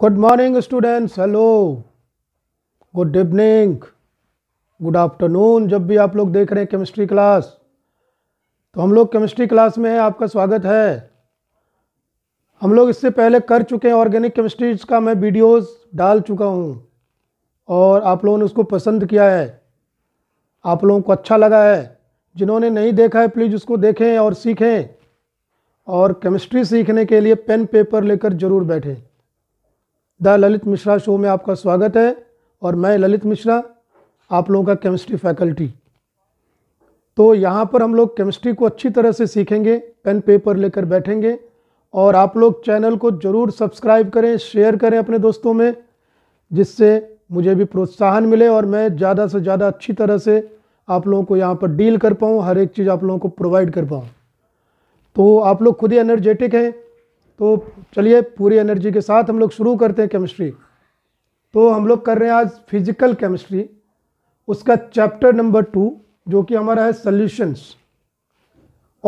Good morning students hello good evening good afternoon जब भी आप लोग देख रहे हैं केमिस्ट्री क्लास तो हम लोग केमिस्ट्री क्लास में है आपका स्वागत है हम लोग इससे पहले कर चुके हैं ऑर्गेनिक केमिस्ट्रीज का मैं वीडियोस डाल चुका हूं और आप लोगों ने उसको पसंद किया है आप लोगों को अच्छा लगा है जिन्होंने नहीं देखा है प्लीज़ उसको देखें और सीखें और केमिस्ट्री सीखने के लिए पेन पेपर लेकर ज़रूर बैठें द ललित मिश्रा शो में आपका स्वागत है और मैं ललित मिश्रा आप लोगों का केमिस्ट्री फैकल्टी तो यहाँ पर हम लोग केमिस्ट्री को अच्छी तरह से सीखेंगे पेन पेपर लेकर बैठेंगे और आप लोग चैनल को ज़रूर सब्सक्राइब करें शेयर करें अपने दोस्तों में जिससे मुझे भी प्रोत्साहन मिले और मैं ज़्यादा से ज़्यादा अच्छी तरह से आप लोगों को यहाँ पर डील कर पाऊँ हर एक चीज़ आप लोगों को प्रोवाइड कर पाऊँ तो आप लोग खुद ही एनर्जेटिक हैं तो चलिए पूरी एनर्जी के साथ हम लोग शुरू करते हैं केमिस्ट्री तो हम लोग कर रहे हैं आज फिजिकल केमिस्ट्री उसका चैप्टर नंबर टू जो कि हमारा है सल्यूशंस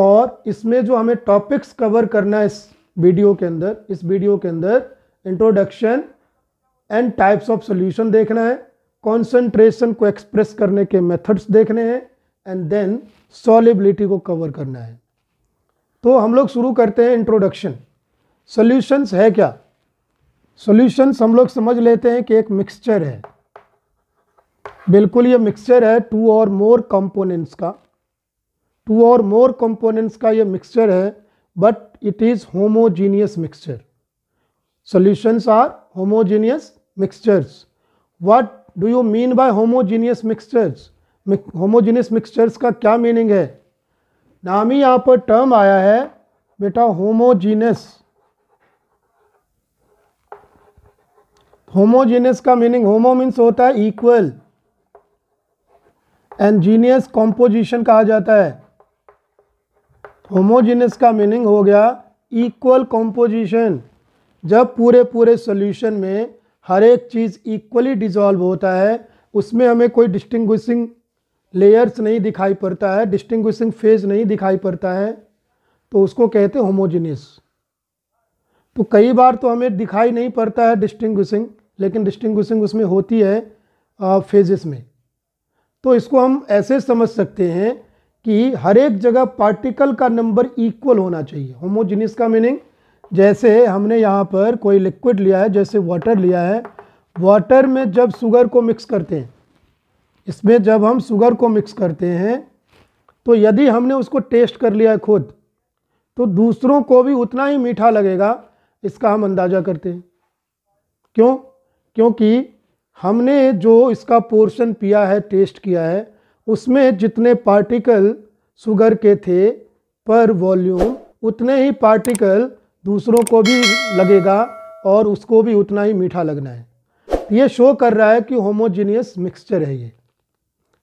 और इसमें जो हमें टॉपिक्स कवर करना है इस वीडियो के अंदर इस वीडियो के अंदर introduction and types of solution देखना है कॉन्सेंट्रेशन को एक्सप्रेस करने के मेथड्स देखने हैं एंड देन सॉलिबिलिटी को कवर करना है तो हम लोग शुरू करते हैं इंट्रोडक्शन सॉल्यूशंस है क्या सॉल्यूशंस हम लोग समझ लेते हैं कि एक मिक्सचर है बिल्कुल ये मिक्सचर है टू और मोर कंपोनेंट्स का टू और मोर कंपोनेंट्स का ये मिक्सचर है but it is homogeneous mixture solutions are homogeneous mixtures what do you mean by homogeneous mixtures homogeneous mixtures का क्या मीनिंग है नाम ही यहाँ पर टर्म आया है बेटा होमोजीनियस होमोजेनियस का मीनिंग होमो मीन्स होता है इक्वल एंड जीनियस कॉम्पोजिशन कहा जाता है होमोजेनियस का मीनिंग हो गया इक्वल कॉम्पोजिशन जब पूरे पूरे सॉल्यूशन में हर एक चीज़ इक्वली डिजॉल्व होता है उसमें हमें कोई डिस्टिंग्विशिंग लेयर्स नहीं दिखाई पड़ता है डिस्टिंग्विशिंग फेज नहीं दिखाई पड़ता है तो उसको कहते हैं होमोजेनियस तो कई बार तो हमें दिखाई नहीं पड़ता है डिस्टिंग्विशिंग लेकिन डिस्टिंग्विशिंग उसमें होती है फेजेस में तो इसको हम ऐसे समझ सकते हैं कि हर एक जगह पार्टिकल का नंबर इक्वल होना चाहिए होमोजिनिस का मीनिंग जैसे हमने यहाँ पर कोई लिक्विड लिया है जैसे वाटर लिया है वाटर में जब शुगर को मिक्स करते हैं इसमें जब हम शुगर को मिक्स करते हैं तो यदि हमने उसको टेस्ट कर लिया है खुद तो दूसरों को भी उतना ही मीठा लगेगा इसका हम अंदाज़ा करते हैं क्यों क्योंकि हमने जो इसका पोर्शन पिया है टेस्ट किया है उसमें जितने पार्टिकल शुगर के थे पर वॉल्यूम उतने ही पार्टिकल दूसरों को भी लगेगा और उसको भी उतना ही मीठा लगना है ये शो कर रहा है कि होमोजीनियस मिक्सचर है ये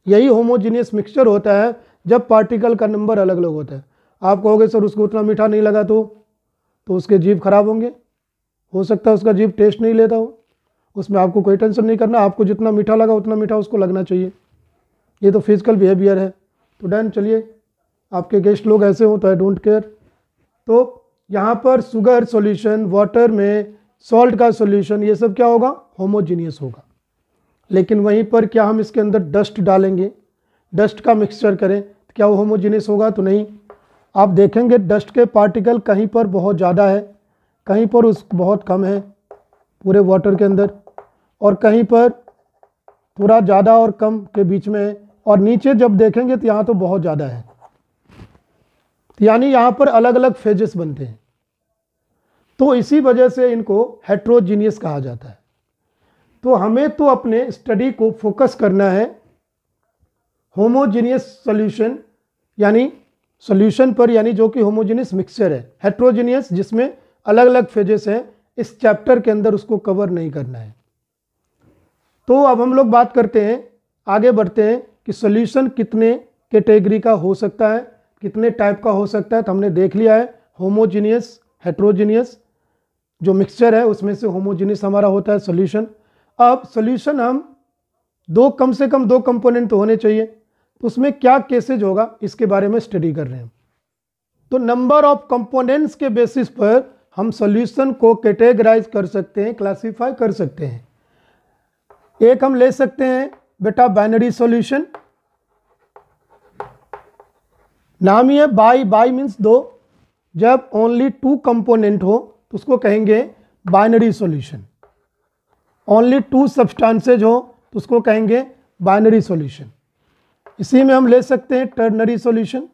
यही होमोजीनियस मिक्सचर होता है जब पार्टिकल का नंबर अलग अलग होता है आप कहोगे सर उसको उतना मीठा नहीं लगा तो तो उसके जीप खराब होंगे हो सकता है उसका जीप टेस्ट नहीं लेता हो उसमें आपको कोई टेंशन नहीं करना आपको जितना मीठा लगा उतना मीठा उसको लगना चाहिए ये तो फिजिकल बिहेवियर है तो डैन चलिए आपके गेस्ट लोग ऐसे हों तो आई डोंट केयर तो यहाँ पर शुगर सॉल्यूशन वाटर में सॉल्ट का सॉल्यूशन ये सब क्या होगा होमोजीनियस होगा लेकिन वहीं पर क्या हम इसके अंदर डस्ट डालेंगे डस्ट का मिक्सचर करें तो क्या वो होमोजीनियस होगा तो नहीं आप देखेंगे डस्ट के पार्टिकल कहीं पर बहुत ज़्यादा है कहीं पर उस बहुत कम है पूरे वाटर के अंदर और कहीं पर थोड़ा ज़्यादा और कम के बीच में है और नीचे जब देखेंगे तो यहाँ तो बहुत ज़्यादा है यानी यहाँ पर अलग अलग फेजेस बनते हैं तो इसी वजह से इनको हेट्रोजीनियस कहा जाता है तो हमें तो अपने स्टडी को फोकस करना है होमोजीनियस सोल्यूशन यानी सोल्यूशन पर यानी जो कि होमोजीनियस मिक्सचर है हेट्रोजीनियस जिसमें अलग अलग फेजेस हैं इस चैप्टर के अंदर उसको कवर नहीं करना है तो अब हम लोग बात करते हैं आगे बढ़ते हैं कि सोल्यूशन कितने कैटेगरी का हो सकता है कितने टाइप का हो सकता है तो हमने देख लिया है होमोजीनियस हेट्रोजीनियस जो मिक्सचर है उसमें से होमोजीनियस हमारा होता है सोल्यूशन अब सोल्यूशन हम दो कम से कम दो कंपोनेंट तो होने चाहिए तो उसमें क्या केसेज होगा इसके बारे में स्टडी कर रहे हैं तो नंबर ऑफ कंपोनेंट्स के बेसिस पर हम सोल्यूशन को कैटेगराइज कर सकते हैं क्लासीफाई कर सकते हैं एक हम ले सकते हैं बेटा बाइनरी सॉल्यूशन नाम ही है बाई बाई मीन्स दो जब ओनली टू कंपोनेंट हो तो उसको कहेंगे binary solution only two substances हो तो उसको कहेंगे बाइनरी सॉल्यूशन इसी में हम ले सकते हैं टर्नरी सॉल्यूशन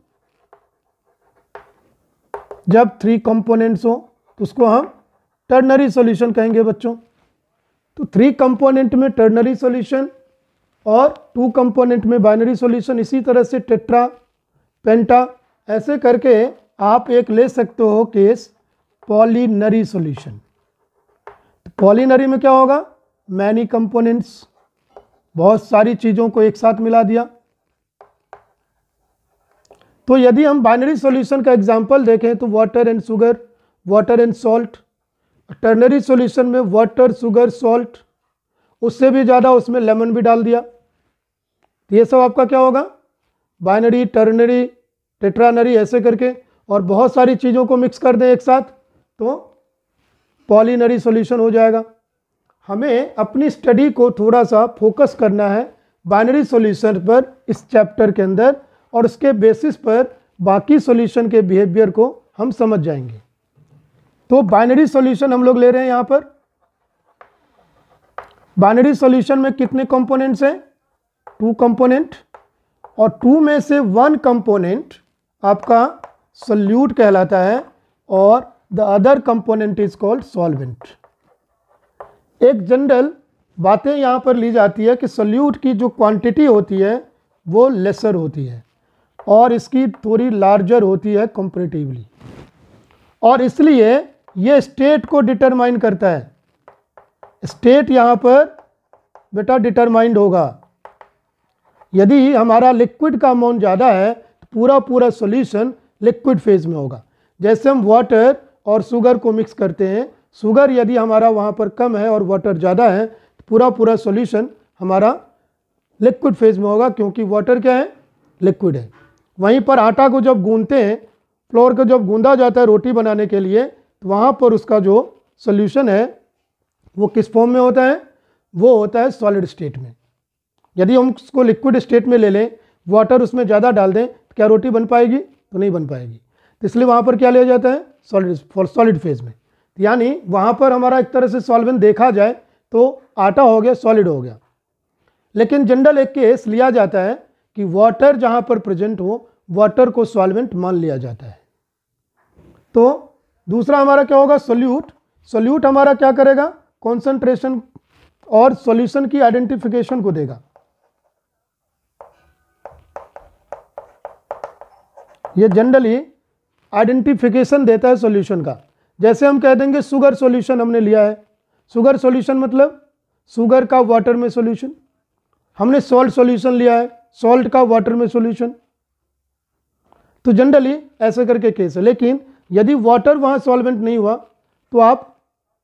जब थ्री कंपोनेंट्स हो तो उसको हम टर्नरी सॉल्यूशन कहेंगे बच्चों तो थ्री कंपोनेंट में टर्नरी सॉल्यूशन और टू कंपोनेंट में बाइनरी सॉल्यूशन इसी तरह से टेट्रा पेंटा ऐसे करके आप एक ले सकते हो केस पॉलीनरी सॉल्यूशन तो पॉलीनरी में क्या होगा मैनी कंपोनेंट्स बहुत सारी चीज़ों को एक साथ मिला दिया तो यदि हम बाइनरी सॉल्यूशन का एग्जांपल देखें तो water and sugar water and salt ternary solution में वाटर शुगर सॉल्ट उससे भी ज़्यादा उसमें लेमन भी डाल दिया तो ये सब आपका क्या होगा बाइनरी टर्नरी टेट्रानरी ऐसे करके और बहुत सारी चीज़ों को मिक्स कर दें एक साथ तो पॉलीनरी सॉल्यूशन हो जाएगा हमें अपनी स्टडी को थोड़ा सा फोकस करना है बाइनरी सॉल्यूशन पर इस चैप्टर के अंदर और उसके बेसिस पर बाकी सॉल्यूशन के बिहेवियर को हम समझ जाएंगे तो बाइनरी सॉल्यूशन हम लोग ले रहे हैं यहाँ पर बाइनरी सॉल्यूशन में कितने कंपोनेंट्स हैं टू कंपोनेंट और टू में से वन कंपोनेंट आपका सल्यूट कहलाता है और the other component is called solvent एक जनरल बातें यहाँ पर ली जाती है कि सल्यूट की जो क्वांटिटी होती है वो लेसर होती है और इसकी थोड़ी लार्जर होती है कंपेरेटिवली और इसलिए ये स्टेट को डिटरमाइन करता है स्टेट यहाँ पर बेटा डिटरमाइंड होगा यदि हमारा लिक्विड का अमाउंट ज़्यादा है तो पूरा पूरा सॉल्यूशन लिक्विड फेज में होगा जैसे हम वाटर और शुगर को मिक्स करते हैं शुगर यदि हमारा वहाँ पर कम है और वाटर ज़्यादा है तो पूरा पूरा सॉल्यूशन हमारा लिक्विड फेज में होगा क्योंकि वाटर क्या है लिक्विड है वहीं पर आटा को जब गूंदते हैं फ्लोर को जब गूंदा जाता है रोटी बनाने के लिए तो वहाँ पर उसका जो सोल्यूशन है वो किस फॉर्म में होता है वो होता है सॉलिड स्टेट में यदि हम उसको लिक्विड स्टेट में ले लें वाटर उसमें ज़्यादा डाल दें तो क्या रोटी बन पाएगी तो नहीं बन पाएगी तो इसलिए वहाँ पर क्या लिया जाता है सॉलिड फॉर सॉलिड फेज में तो यानी वहाँ पर हमारा एक तरह से सॉल्वेंट देखा जाए तो आटा हो गया सॉलिड हो गया लेकिन जनरल एक केस लिया जाता है कि वाटर जहाँ पर प्रेजेंट हो वाटर को सॉल्वेंट मान लिया जाता है तो दूसरा हमारा क्या होगा सोल्यूट सोल्यूट हमारा क्या करेगा कॉन्सेंट्रेशन और सोल्यूशन की आइडेंटिफिकेशन को देगा ये जनरली आइडेंटिफिकेशन देता है सॉल्यूशन का जैसे हम कह देंगे सुगर सॉल्यूशन हमने लिया है सुगर सॉल्यूशन मतलब सुगर का वाटर में सॉल्यूशन हमने सॉल्ट सॉल्यूशन लिया है सॉल्ट का वाटर में सॉल्यूशन तो जनरली ऐसे करके केस है लेकिन यदि वाटर वहाँ सॉल्वेंट नहीं हुआ तो आप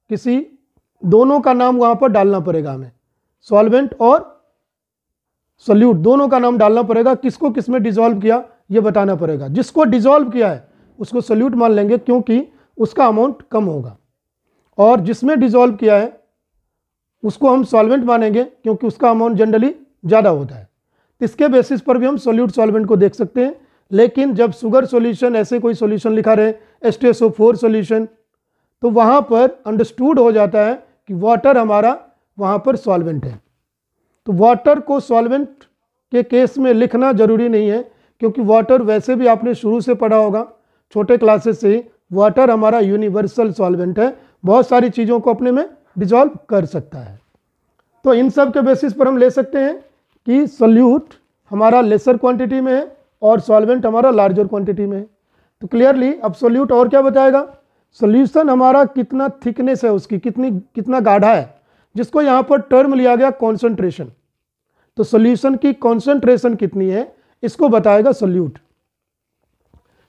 किसी दोनों का नाम वहाँ पर डालना पड़ेगा हमें सॉल्वेंट और सल्यूट दोनों का नाम डालना पड़ेगा किसको किसमें डिजॉल्व किया ये बताना पड़ेगा जिसको डिजॉल्व किया है उसको सल्यूट मान लेंगे क्योंकि उसका अमाउंट कम होगा और जिसमें डिजॉल्व किया है उसको हम सॉल्वेंट मानेंगे क्योंकि उसका अमाउंट जनरली ज़्यादा होता है इसके बेसिस पर भी हम सोल्यूट सॉल्वेंट को देख सकते हैं लेकिन जब शुगर सॉल्यूशन ऐसे कोई सॉल्यूशन लिखा रहे S T S O four solution तो वहाँ पर अंडरस्टूड हो जाता है कि वाटर हमारा वहाँ पर सॉल्वेंट है तो वाटर को सॉल्वेंट के केस में लिखना ज़रूरी नहीं है क्योंकि वाटर वैसे भी आपने शुरू से पढ़ा होगा छोटे क्लासेस से ही वाटर हमारा यूनिवर्सल सॉल्वेंट है बहुत सारी चीज़ों को अपने में डिजॉल्व कर सकता है तो इन सब के बेसिस पर हम ले सकते हैं कि सल्यूट हमारा लेसर क्वांटिटी में है और सॉल्वेंट हमारा लार्जर क्वांटिटी में है तो क्लियरली सोल्यूट और क्या बताएगा सोल्यूशन हमारा कितना थिकनेस है उसकी कितनी कितना गाढ़ा है जिसको यहाँ पर टर्म लिया गया कॉन्सेंट्रेशन तो सोल्यूशन की कॉन्सेंट्रेशन कितनी है इसको बताएगा सोल्यूट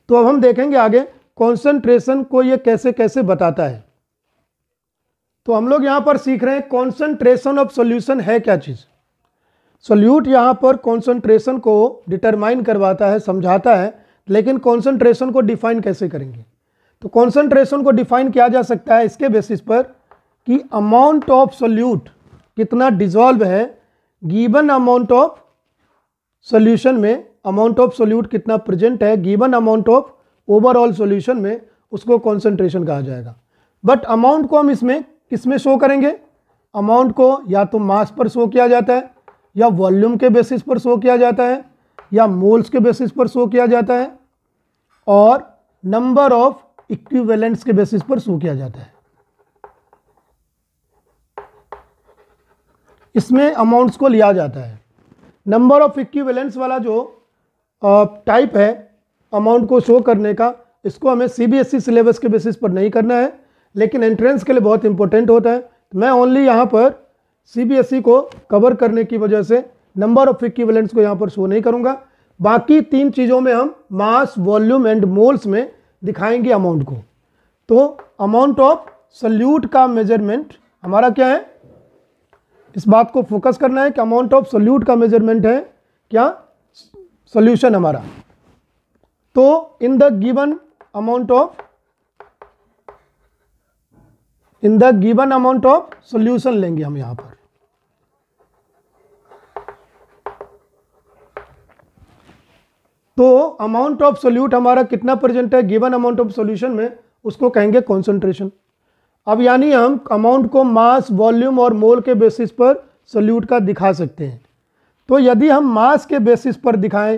तो अब हम देखेंगे आगे कॉन्सेंट्रेशन को ये कैसे कैसे बताता है तो हम लोग यहाँ पर सीख रहे हैं कॉन्सेंट्रेशन ऑफ सोल्यूशन है क्या चीज़ सोल्यूट यहाँ पर कॉन्सेंट्रेशन को डिटरमाइन करवाता है समझाता है लेकिन कॉन्सेंट्रेशन को डिफाइन कैसे करेंगे तो कॉन्सेंट्रेशन को डिफाइन किया जा सकता है इसके बेसिस पर कि अमाउंट ऑफ सोल्यूट कितना डिजॉल्व है गिवन अमाउंट ऑफ सोल्यूशन में अमाउंट ऑफ सोल्यूट कितना प्रेजेंट है given amount of overall solution में उसको कॉन्सेंट्रेशन कहा जाएगा बट अमाउंट को हम इसमें किस में शो करेंगे अमाउंट को या तो मास पर शो किया जाता है या वॉल्यूम के बेसिस पर शो किया जाता है या मोल्स के बेसिस पर शो किया जाता है और नंबर ऑफ इक्विवेलेंट्स के बेसिस पर शो किया जाता है इसमें अमाउंट्स को लिया जाता है नंबर ऑफ इक्विवेलेंट्स वाला जो टाइप है अमाउंट को शो करने का इसको हमें सीबीएसई सिलेबस e के बेसिस पर नहीं करना है लेकिन एंट्रेंस के लिए बहुत इंपॉर्टेंट होता है मैं ओनली यहाँ पर सीबीएसई e को कवर करने की वजह से नंबर ऑफ इक्विवेलेंट्स को यहाँ पर शो नहीं करूँगा बाकी तीन चीज़ों में हम मास वॉल्यूम एंड मोल्स में दिखाएंगे अमाउंट को तो अमाउंट ऑफ सल्यूट का मेजरमेंट हमारा क्या है इस बात को फोकस करना है कि अमाउंट ऑफ सल्यूट का मेजरमेंट है क्या सोल्यूशन हमारा तो in the given amount of in the given amount of solution लेंगे हम यहाँ पर तो अमाउंट ऑफ सोल्यूट हमारा कितना प्रेजेंट है गिवन अमाउंट ऑफ सोल्यूशन में उसको कहेंगे कॉन्सेंट्रेशन अब यानी हम अमाउंट को मास वॉल्यूम और मोल के बेसिस पर सोल्यूट का दिखा सकते हैं तो यदि हम मास के बेसिस पर दिखाएं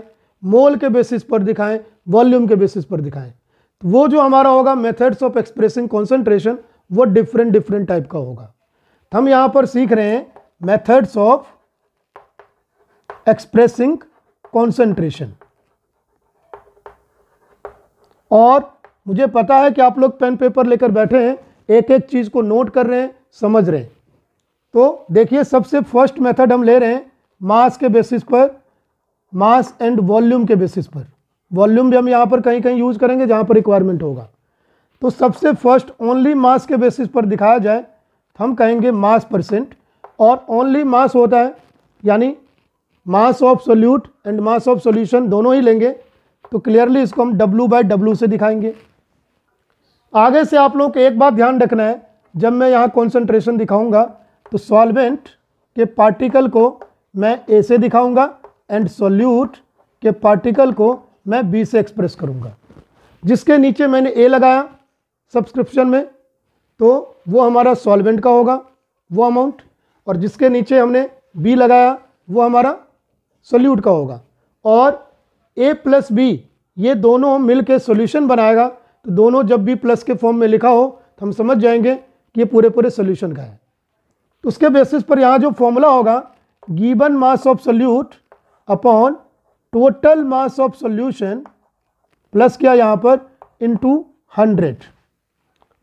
मोल के बेसिस पर दिखाएं वॉल्यूम के बेसिस पर दिखाएं तो वो जो हमारा होगा मेथड्स ऑफ एक्सप्रेसिंग कॉन्सेंट्रेशन वो डिफरेंट डिफरेंट टाइप का होगा तो हम यहाँ पर सीख रहे हैं मेथड्स ऑफ एक्सप्रेसिंग कॉन्सेंट्रेशन और मुझे पता है कि आप लोग पेन पेपर लेकर बैठे हैं एक एक चीज़ को नोट कर रहे हैं समझ रहे हैं तो देखिए सबसे फर्स्ट मेथड हम ले रहे हैं मास के बेसिस पर मास एंड वॉल्यूम के बेसिस पर वॉल्यूम भी हम यहाँ पर कहीं कहीं यूज़ करेंगे जहाँ पर रिक्वायरमेंट होगा तो सबसे फर्स्ट ओनली मास के बेसिस पर दिखाया जाए हम कहेंगे मास परसेंट और ओनली मास होता है यानी mass of solute and mass of solution दोनों ही लेंगे तो क्लियरली इसको हम डब्लू बाई डब्लू से दिखाएंगे आगे से आप लोगों को एक बात ध्यान रखना है जब मैं यहाँ कॉन्सेंट्रेशन दिखाऊंगा तो सॉल्वेंट के पार्टिकल को मैं ए से दिखाऊंगा एंड सोल्यूट के पार्टिकल को मैं बी से एक्सप्रेस करूंगा जिसके नीचे मैंने ए लगाया सब्सक्रिप्शन में तो वो हमारा सॉल्वेंट का होगा वो अमाउंट और जिसके नीचे हमने बी लगाया वो हमारा सोल्यूट का होगा और ए प्लस बी ये दोनों मिल के सोल्यूशन बनाएगा तो दोनों जब भी प्लस के फॉर्म में लिखा हो तो हम समझ जाएंगे कि ये पूरे पूरे सोल्यूशन का है तो उसके बेसिस पर यहाँ जो फॉर्मूला होगा given mass of solute upon total mass of solution plus क्या यहाँ पर into hundred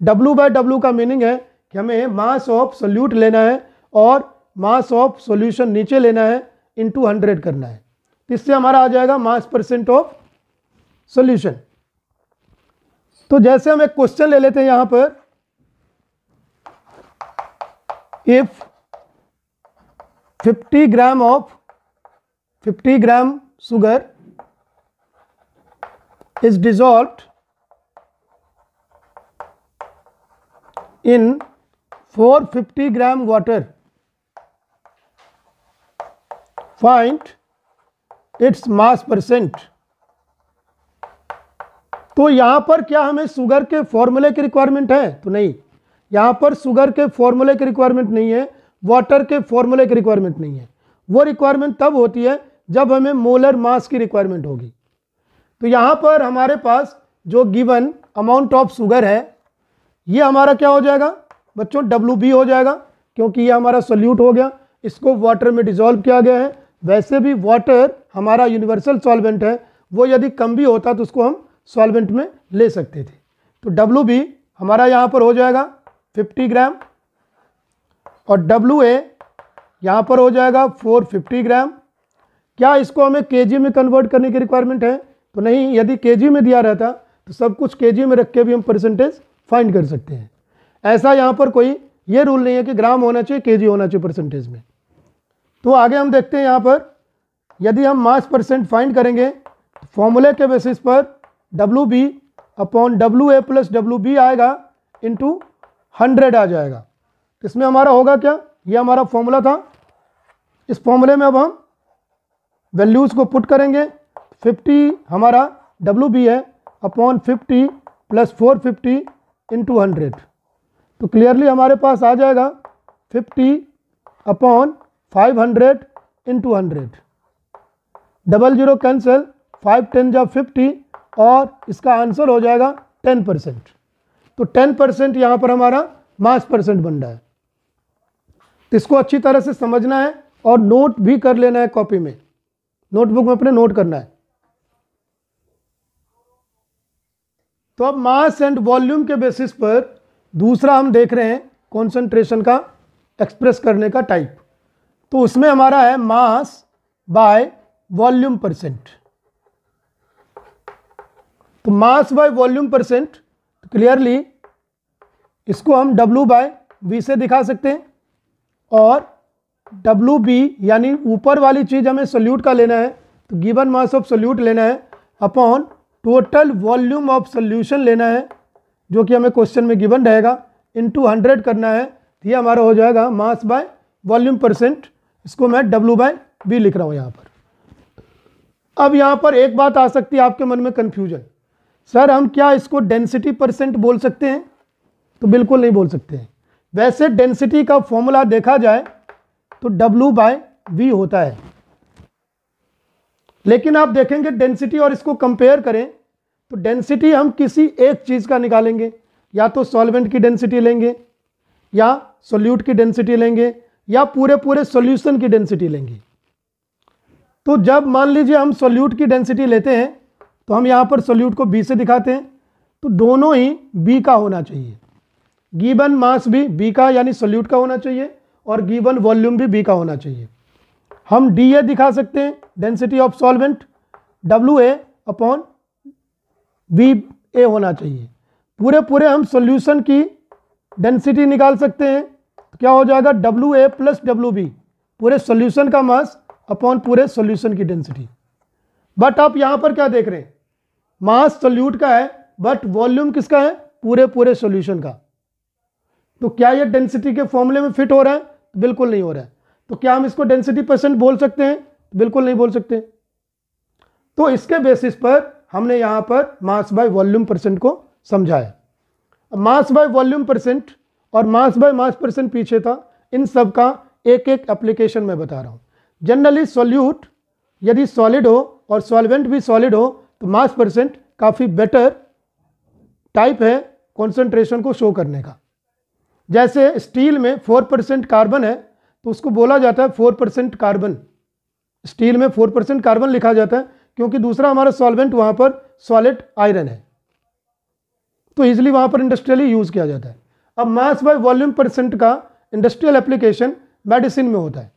W by W का मीनिंग है कि हमें मास ऑफ सोल्यूट लेना है और मास ऑफ सोल्यूशन नीचे लेना है इंटू हंड्रेड करना है तो इससे हमारा आ जाएगा मास परसेंट ऑफ सोल्यूशन तो जैसे हम एक क्वेश्चन ले लेते हैं यहां पर if 50 gram of 50 gram sugar is dissolve in 450 gram water find its mass percent तो यहां पर क्या हमें शुगर के फॉर्मूले की रिक्वायरमेंट है तो नहीं यहां पर शुगर के फॉर्मूले की रिक्वायरमेंट नहीं है वाटर के फॉर्मूले की रिक्वायरमेंट नहीं है वो रिक्वायरमेंट तब होती है जब हमें मोलर मास की रिक्वायरमेंट होगी तो यहाँ पर हमारे पास जो गिवन अमाउंट ऑफ शुगर है ये हमारा क्या हो जाएगा बच्चों डब्ल्यू हो जाएगा क्योंकि ये हमारा सोल्यूट हो गया इसको वाटर में डिजोल्व किया गया है वैसे भी वाटर हमारा यूनिवर्सल सॉल्वेंट है वो यदि कम भी होता तो उसको हम सॉल्वेंट में ले सकते थे तो डब्लू बी हमारा यहाँ पर हो जाएगा 50 ग्राम और डब्लू ए यहाँ पर हो जाएगा 450 ग्राम क्या इसको हमें के में कन्वर्ट करने की रिक्वायरमेंट है तो नहीं यदि के में दिया रहता तो सब कुछ के में रख के भी हम परसेंटेज फाइंड कर सकते हैं ऐसा यहाँ पर कोई ये रूल नहीं है कि ग्राम होना चाहिए केजी होना चाहिए परसेंटेज में तो आगे हम देखते हैं यहाँ पर यदि हम मास परसेंट फाइंड करेंगे तो फॉर्मूले के बेसिस पर W B upon W A plus W B आएगा इंटू हंड्रेड आ जाएगा इसमें हमारा होगा क्या ये हमारा फॉर्मूला था इस फॉर्मूले में अब हम वैल्यूज़ को पुट करेंगे 50 हमारा डब्लू बी है upon 50 plus four fifty into hundred तो क्लियरली हमारे पास आ जाएगा 50 upon 500 hundred into hundred double zero cancel five ten जा फिफ्टी और इसका आंसर हो जाएगा टेन परसेंट तो टेन परसेंट यहाँ पर हमारा मास परसेंट बन रहा है तो इसको अच्छी तरह से समझना है और नोट भी कर लेना है कॉपी में नोटबुक में अपने नोट करना है तो अब मास एंड वॉल्यूम के बेसिस पर दूसरा हम देख रहे हैं कॉन्सेंट्रेशन का एक्सप्रेस करने का टाइप तो उसमें हमारा है मास बाय वॉल्यूम परसेंट तो मास बाय वॉल्यूम परसेंट तो क्लियरली इसको हम W बाय वी से दिखा सकते हैं और डब्लू बी यानी ऊपर वाली चीज़ हमें सोल्यूट का लेना है तो गिवन मास ऑफ सोल्यूट लेना है upon total volume of solution लेना है जो कि हमें क्वेश्चन में गिवन रहेगा इन टू हंड्रेड करना है तो ये हमारा हो जाएगा मास बाय वॉल्यूम परसेंट इसको मैं डब्लू बाय बी लिख रहा हूँ यहाँ पर अब यहाँ पर एक बात आ सकती है आपके मन में कन्फ्यूजन सर हम क्या इसको डेंसिटी परसेंट बोल सकते हैं तो बिल्कुल नहीं बोल सकते हैं वैसे डेंसिटी का फॉर्मूला देखा जाए तो W बाय वी होता है लेकिन आप देखेंगे डेंसिटी और इसको कंपेयर करें तो डेंसिटी हम किसी एक चीज़ का निकालेंगे या तो सॉल्वेंट की डेंसिटी लेंगे या सोल्यूट की डेंसिटी लेंगे या पूरे पूरे सोल्यूशन की डेंसिटी लेंगे तो जब मान लीजिए हम सोल्यूट की डेंसिटी लेते हैं तो हम यहाँ पर सोल्यूट को बी से दिखाते हैं तो दोनों ही बी का होना चाहिए गीबन मास भी बी का यानी सोल्यूट का होना चाहिए और गीबन वॉल्यूम भी बी का होना चाहिए हम डी ए दिखा सकते हैं density of solvent W A upon B A होना चाहिए पूरे पूरे हम सॉल्यूशन की डेंसिटी निकाल सकते हैं तो क्या हो जाएगा W A plus W B पूरे सॉल्यूशन का मास अपॉन पूरे सोल्यूशन की डेंसिटी बट आप यहाँ पर क्या देख रहे हैं मास सोल्यूट का है बट वॉल्यूम किसका है पूरे पूरे सोल्यूशन का तो क्या ये डेंसिटी के फॉर्मूले में फिट हो रहा है बिल्कुल नहीं हो रहा है तो क्या हम इसको डेंसिटी परसेंट बोल सकते हैं बिल्कुल नहीं बोल सकते तो इसके बेसिस पर हमने यहाँ पर मास बाय वॉल्यूम परसेंट को समझाया मास बाय वॉल्यूम परसेंट और मास बाय मास परसेंट पीछे था इन सब का एक एक एप्लीकेशन मैं बता रहा हूँ जनरली सॉल्यूट यदि सॉलिड हो और सॉल्वेंट भी सॉलिड हो तो मास परसेंट काफ़ी बेटर टाइप है कॉन्सेंट्रेशन को शो करने का जैसे स्टील में फोर परसेंट कार्बन है तो उसको बोला जाता है फोर परसेंट कार्बन स्टील में फोर परसेंट कार्बन लिखा जाता है क्योंकि दूसरा हमारा सॉल्वेंट वहाँ पर सॉलिड आयरन है तो ईजिली वहाँ पर इंडस्ट्रियली यूज़ किया जाता है अब मास बाय वॉल्यूम परसेंट का इंडस्ट्रियल एप्लीकेशन मेडिसिन में होता है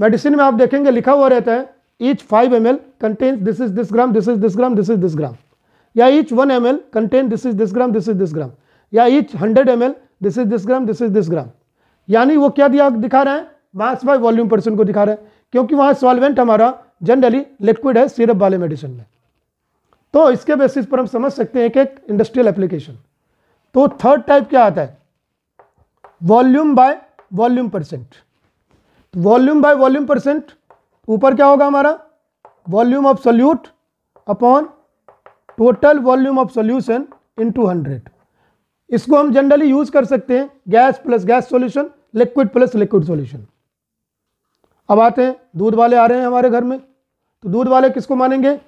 मेडिसिन में आप देखेंगे लिखा हुआ रहता है each five M L contain this is this gram this is this gram this is this gram या each one M L contain this is this gram this is this gram या each hundred M L this is this gram this is this gram यानी वो क्या दिया दिखा रहे हैं mass by volume person को दिखा रहे हैं क्योंकि वहाँ सॉल्वेंट हमारा जनरली लिक्विड है सिरप वाले मेडिसिन में तो इसके बेसिस पर हम समझ सकते हैं एक एक इंडस्ट्रियल एप्लीकेशन तो थर्ड टाइप क्या आता है volume by volume percent volume by volume percent ऊपर क्या होगा हमारा volume of solute upon total volume of solution into hundred इसको हम जनरली यूज कर सकते हैं gas plus gas solution liquid plus liquid solution अब आते हैं दूध वाले आ रहे हैं हमारे घर में तो दूध वाले किसको मानेंगे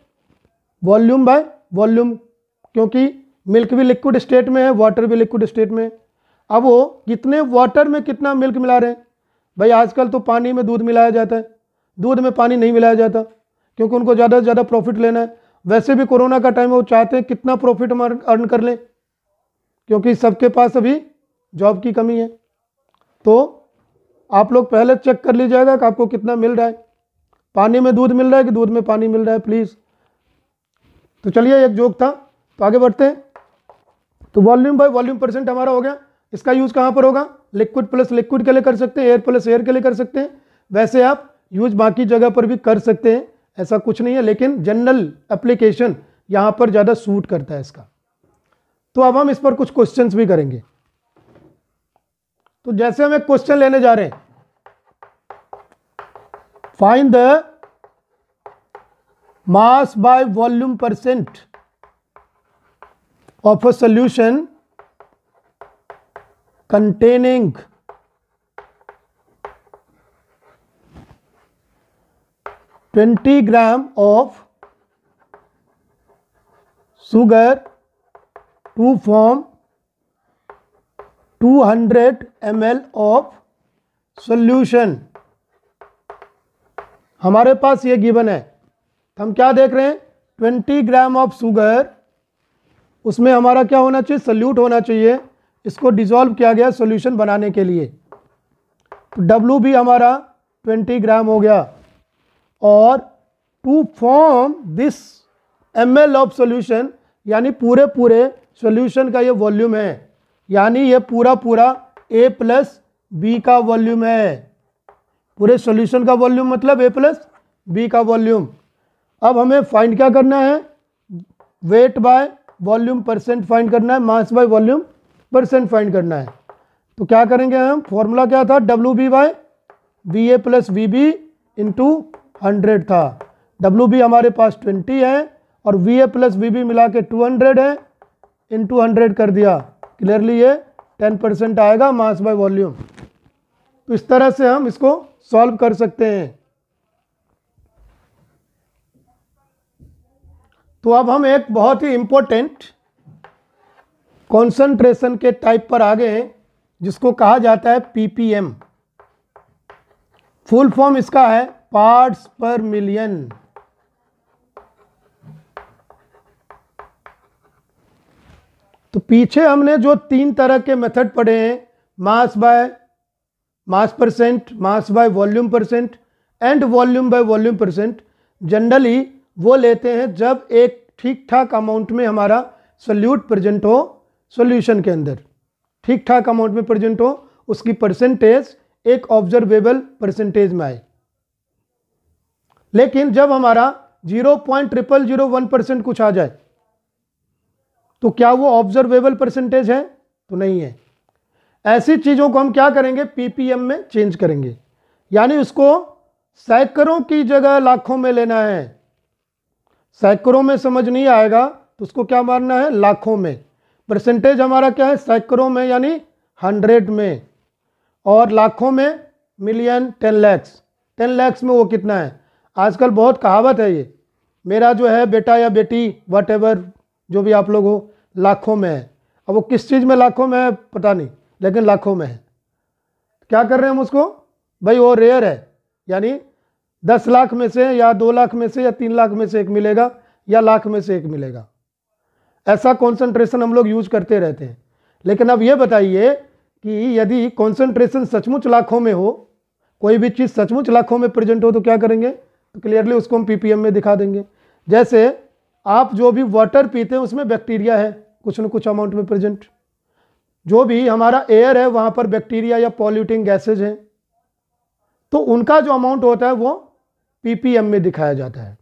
वॉल्यूम बाय वॉल्यूम क्योंकि मिल्क भी लिक्विड स्टेट में है वाटर भी लिक्विड स्टेट में अब वो कितने वाटर में कितना मिल्क मिला रहे हैं भाई आजकल तो पानी में दूध मिलाया जाता है दूध में पानी नहीं मिलाया जाता क्योंकि उनको ज़्यादा से ज़्यादा प्रॉफिट लेना है वैसे भी कोरोना का टाइम है वो चाहते हैं कितना प्रॉफिट हम अर्न कर लें क्योंकि सबके पास अभी जॉब की कमी है तो आप लोग पहले चेक कर लीजिएगा कि आपको कितना मिल रहा है पानी में दूध मिल रहा है कि दूध में पानी मिल रहा है प्लीज़ तो चलिए एक जोक था तो आगे बढ़ते हैं तो वॉल्यूम बाय वॉल्यूम परसेंट हमारा हो गया इसका यूज़ कहाँ पर होगा लिक्विड प्लस लिक्विड के लिए कर सकते हैं एयर प्लस एयर के लिए कर सकते हैं वैसे आप यूज बाकी जगह पर भी कर सकते हैं ऐसा कुछ नहीं है लेकिन जनरल एप्लीकेशन यहाँ पर ज़्यादा सूट करता है इसका तो अब हम इस पर कुछ क्वेश्चन भी करेंगे तो जैसे हम एक क्वेश्चन लेने जा रहे हैं find the mass by volume percent of a solution containing twenty gram of sugar to form hundred ml of solution हमारे पास ये गिवन है तो हम क्या देख रहे हैं 20 ग्राम ऑफ शुगर उसमें हमारा क्या होना चाहिए सल्यूट होना चाहिए इसको डिज़ोल्व किया गया सॉल्यूशन बनाने के लिए डब्लू भी हमारा 20 ग्राम हो गया और to form this M L of solution यानी पूरे पूरे सोल्यूशन का ये वॉल्यूम है यानी ये पूरा पूरा ए प्लस बी का वॉल्यूम है पूरे सॉल्यूशन का वॉल्यूम मतलब ए प्लस बी का वॉल्यूम अब हमें फाइंड क्या करना है weight by volume percent find करना है mass by volume percent find करना है तो क्या करेंगे हम फॉर्मूला क्या था W B by V A plus V B into hundred था डब्ल्यू बी हमारे पास ट्वेंटी है और V A plus V B मिला के टू हंड्रेड है इंटू हंड्रेड कर दिया क्लियरली ये टेन परसेंट आएगा मास बाय वॉल्यूम तो इस तरह से हम इसको सॉल्व कर सकते हैं तो अब हम एक बहुत ही इम्पोर्टेंट कॉन्सेंट्रेशन के टाइप पर आ गए हैं जिसको कहा जाता है पीपीएम फुल फॉर्म इसका है पार्ट्स पर मिलियन तो पीछे हमने जो तीन तरह के मेथड पढ़े हैं mass by mass percent mass by volume percent and volume by volume percent generally वो लेते हैं जब एक ठीक ठाक अमाउंट में हमारा सल्यूट प्रेजेंट हो सॉल्यूशन के अंदर ठीक ठाक अमाउंट में प्रेजेंट हो उसकी परसेंटेज एक ऑब्जर्वेबल परसेंटेज में आए लेकिन जब हमारा zero point triple zero one percent कुछ आ जाए तो क्या वो ऑब्जर्वेबल परसेंटेज है तो नहीं है ऐसी चीज़ों को हम क्या करेंगे पीपीएम में चेंज करेंगे यानी उसको सैकड़ों की जगह लाखों में लेना है सैकड़ों में समझ नहीं आएगा तो उसको क्या मानना है लाखों में परसेंटेज हमारा क्या है सैकड़ों में यानी हंड्रेड में और लाखों में million ten lakhs ten lakhs में वो कितना है आजकल बहुत कहावत है ये मेरा जो है बेटा या बेटी वट जो भी आप लोग हो लाखों में है अब वो किस चीज़ में लाखों में है पता नहीं लेकिन लाखों में है क्या कर रहे हैं हम उसको भाई वो रेयर है यानी दस लाख में से या दो लाख में से या तीन लाख में से एक मिलेगा या लाख में से एक मिलेगा ऐसा कॉन्सेंट्रेशन हम लोग यूज करते रहते हैं लेकिन अब ये बताइए कि यदि कॉन्सेंट्रेशन सचमुच लाखों में हो कोई भी चीज़ सचमुच लाखों में प्रेजेंट हो तो क्या करेंगे तो क्लियरली उसको हम पीपीएम में दिखा देंगे जैसे आप जो भी वाटर पीते हैं उसमें बैक्टीरिया है कुछ न कुछ अमाउंट में प्रेजेंट जो भी हमारा एयर है वहाँ पर बैक्टीरिया या पॉल्यूटिंग गैसेज हैं तो उनका जो अमाउंट होता है वो पीपीएम में दिखाया जाता है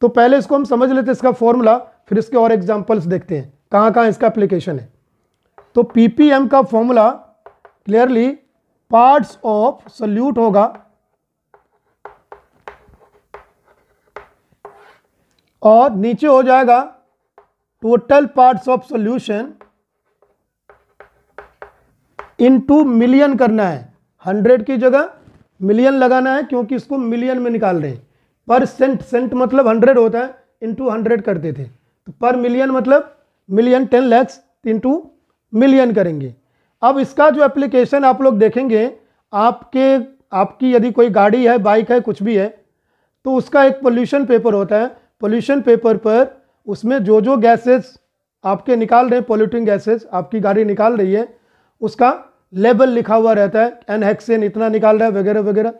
तो पहले इसको हम समझ लेते इसका फॉर्मूला फिर इसके और एग्जाम्पल्स देखते हैं कहाँ कहाँ इसका एप्लीकेशन है तो पीपीएम का formula clearly parts of solute होगा और नीचे हो जाएगा total parts of solution into million करना है हंड्रेड की जगह मिलियन लगाना है क्योंकि इसको मिलियन में निकाल रहे हैं पर सेंट सेंट मतलब हंड्रेड होता है इनटू हंड्रेड करते थे पर मिलियन मतलब million ten lakhs into million करेंगे अब इसका जो एप्लीकेशन आप लोग देखेंगे आपके आपकी यदि कोई गाड़ी है बाइक है कुछ भी है तो उसका एक पोल्यूशन पेपर होता है पोल्यूशन पेपर पर उसमें जो जो गैसेस आपके निकाल रहे हैं पोल्यूटिंग गैसेस आपकी गाड़ी निकाल रही है उसका लेबल लिखा हुआ रहता है एन हेक्सेन इतना निकाल रहा है वगैरह वगैरह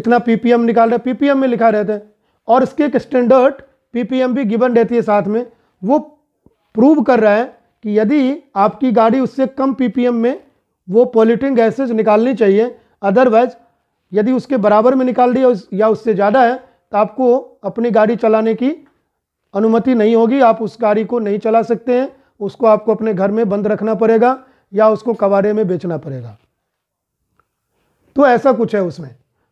इतना पीपीएम निकाल रहा है पीपीएम में लिखा रहता है और इसके एक स्टैंडर्ड पीपीएम भी गिवन रहती है साथ में वो प्रूव कर रहा है कि यदि आपकी गाड़ी उससे कम पीपीएम में वो पॉल्यूटिंग गैसेज निकालनी चाहिए अदरवाइज यदि उसके बराबर में निकाल दी या उससे ज़्यादा है तो आपको अपनी गाड़ी चलाने की अनुमति नहीं होगी आप उस गाड़ी को नहीं चला सकते हैं उसको आपको अपने घर में बंद रखना पड़ेगा या उसको कवारे में बेचना पड़ेगा तो ऐसा कुछ है उसमें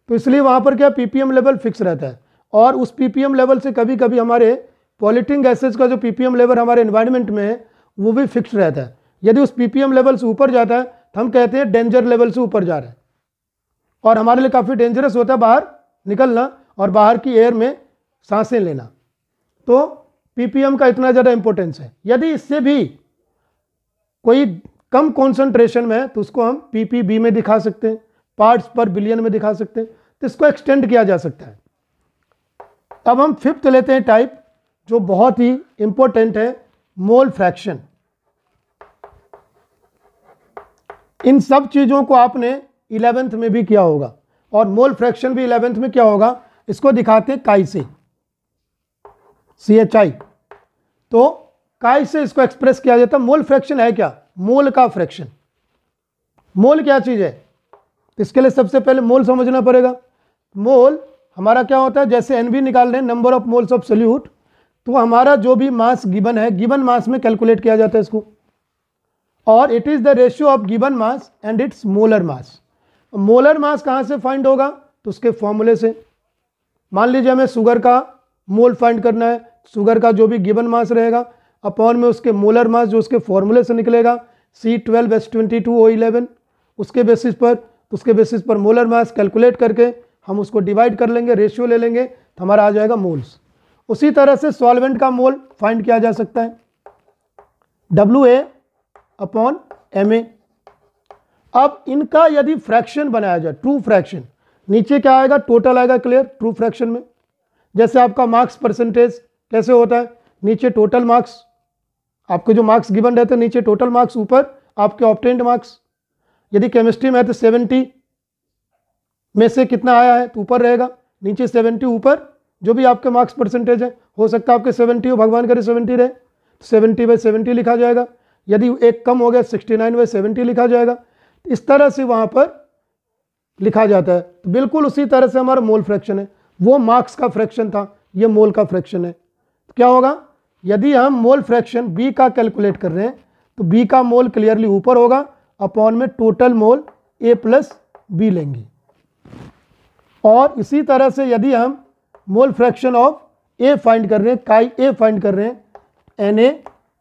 तो इसलिए वहाँ पर क्या पीपीएम लेवल फिक्स रहता है और उस पीपीएम लेवल से कभी कभी हमारे पॉलिटिंग गैसेज का जो पीपीएम लेवल हमारे इन्वायरमेंट में है वो भी फिक्स रहता है यदि उस पीपीएम लेवल से ऊपर जाता है तो हम कहते हैं डेंजर लेवल से ऊपर जा रहा है और हमारे लिए काफ़ी डेंजरस होता है बाहर निकलना और बाहर की एयर में सांसें लेना तो पी का इतना ज़्यादा इंपॉर्टेंस है यदि इससे भी कोई कम कॉन्सेंट्रेशन में है तो उसको हम पी में दिखा सकते हैं पार्ट्स पर बिलियन में दिखा सकते हैं तो इसको एक्सटेंड किया जा सकता है अब हम फिफ्थ लेते हैं टाइप जो बहुत ही इंपॉर्टेंट है मोल फ्रैक्शन इन सब चीज़ों को आपने इलेवेंथ में भी किया होगा और मोल फ्रैक्शन भी इलेवेंथ में क्या होगा इसको दिखाते हैं काई से सी एच आई तो काई से इसको एक्सप्रेस किया जाता है मोल फ्रैक्शन है क्या मोल का फ्रैक्शन मोल क्या चीज़ है इसके लिए सबसे पहले मोल समझना पड़ेगा मोल हमारा क्या होता है जैसे एन निकाल रहे हैं number of moles of solute तो हमारा जो भी मास गिबन है गिबन मास में कैलकुलेट किया जाता है इसको और it is the ratio of given mass and its molar mass molar mass कहाँ से फाइंड होगा तो उसके फॉर्मूले से मान लीजिए हमें शुगर का मोल फाइंड करना है शुगर का जो भी गिबन मास रहेगा अपॉन में उसके मोलर मास जो उसके फॉर्मूले से निकलेगा C twelve S twenty two O eleven उसके बेसिस पर उसके बेसिस पर मोलर मास कैलकुलेट करके हम उसको डिवाइड कर लेंगे रेशियो ले लेंगे तो हमारा आ जाएगा मोल्स उसी तरह से सॉल्वेंट का मोल फाइंड किया जा सकता है W A upon M A अब इनका यदि फ्रैक्शन बनाया जाए ट्रू फ्रैक्शन नीचे क्या आएगा टोटल आएगा क्लियर ट्रू फ्रैक्शन में जैसे आपका मार्क्स परसेंटेज कैसे होता है नीचे टोटल मार्क्स आपके जो मार्क्स गिवन रहते हैं नीचे टोटल मार्क्स ऊपर आपके ऑप्टेंट मार्क्स यदि केमिस्ट्री में है तो सेवेंटी में से कितना आया है तो ऊपर रहेगा नीचे सेवेंटी ऊपर जो भी आपके मार्क्स परसेंटेज है हो सकता है आपके सेवेंटी हो भगवान करे सेवेंटी रहे सेवेंटी बाई सेवेंटी लिखा जाएगा यदि एक कम हो गया सिक्सटी नाइन बाई सेवेंटी लिखा जाएगा तो इस तरह से वहाँ पर लिखा जाता है तो बिल्कुल उसी तरह से हमारा मोल फ्रैक्शन है वो मार्क्स का फ्रैक्शन था ये मोल का फ्रैक्शन है तो क्या होगा यदि हम मोल फ्रैक्शन बी का कैलकुलेट कर रहे हैं तो बी का मोल क्लियरली ऊपर होगा अपॉन में total mole A plus B लेंगे और इसी तरह से यदि हम mole fraction of A find कर रहे हैं काई ए फाइंड कर रहे हैं N A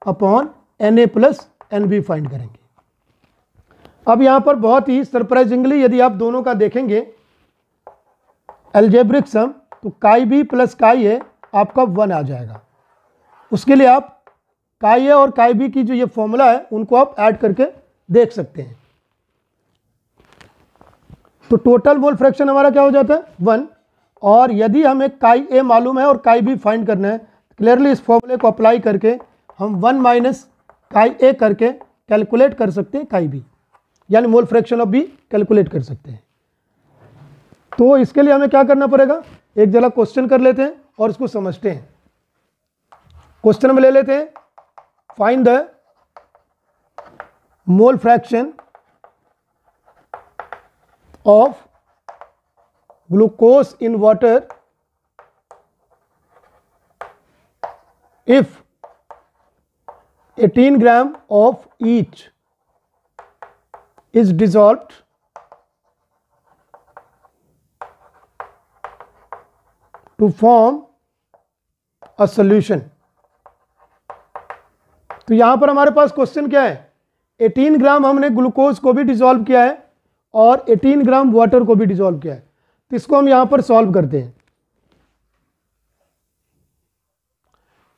upon N A plus N B find करेंगे अब यहाँ पर बहुत ही सरप्राइजिंगली यदि आप दोनों का देखेंगे एल्जेब्रिक सम तो काई बी प्लस काई ए आपका वन आ जाएगा उसके लिए आप काई ए और काई बी की जो ये फॉर्मूला है उनको आप ऐड करके देख सकते हैं तो टोटल मोल फ्रैक्शन हमारा क्या हो जाता है वन और यदि हमें काई ए मालूम है और काई बी फाइंड करना है क्लियरली इस फॉर्मूले को अप्लाई करके हम वन माइनस काई ए करके कैलकुलेट कर सकते हैं काई बी यानी mole fraction of B calculate कर सकते हैं तो इसके लिए हमें क्या करना पड़ेगा एक जरा क्वेश्चन कर लेते हैं और उसको समझते हैं क्वेश्चन में ले लेते हैं find the mole fraction of glucose in water if 18 gram of each is dissolved to form a solution तो यहां पर हमारे पास क्वेश्चन क्या है 18 ग्राम हमने ग्लूकोज को भी डिसॉल्व किया है और 18 ग्राम वाटर को भी डिजोल्व किया है तो इसको हम यहाँ पर सॉल्व करते हैं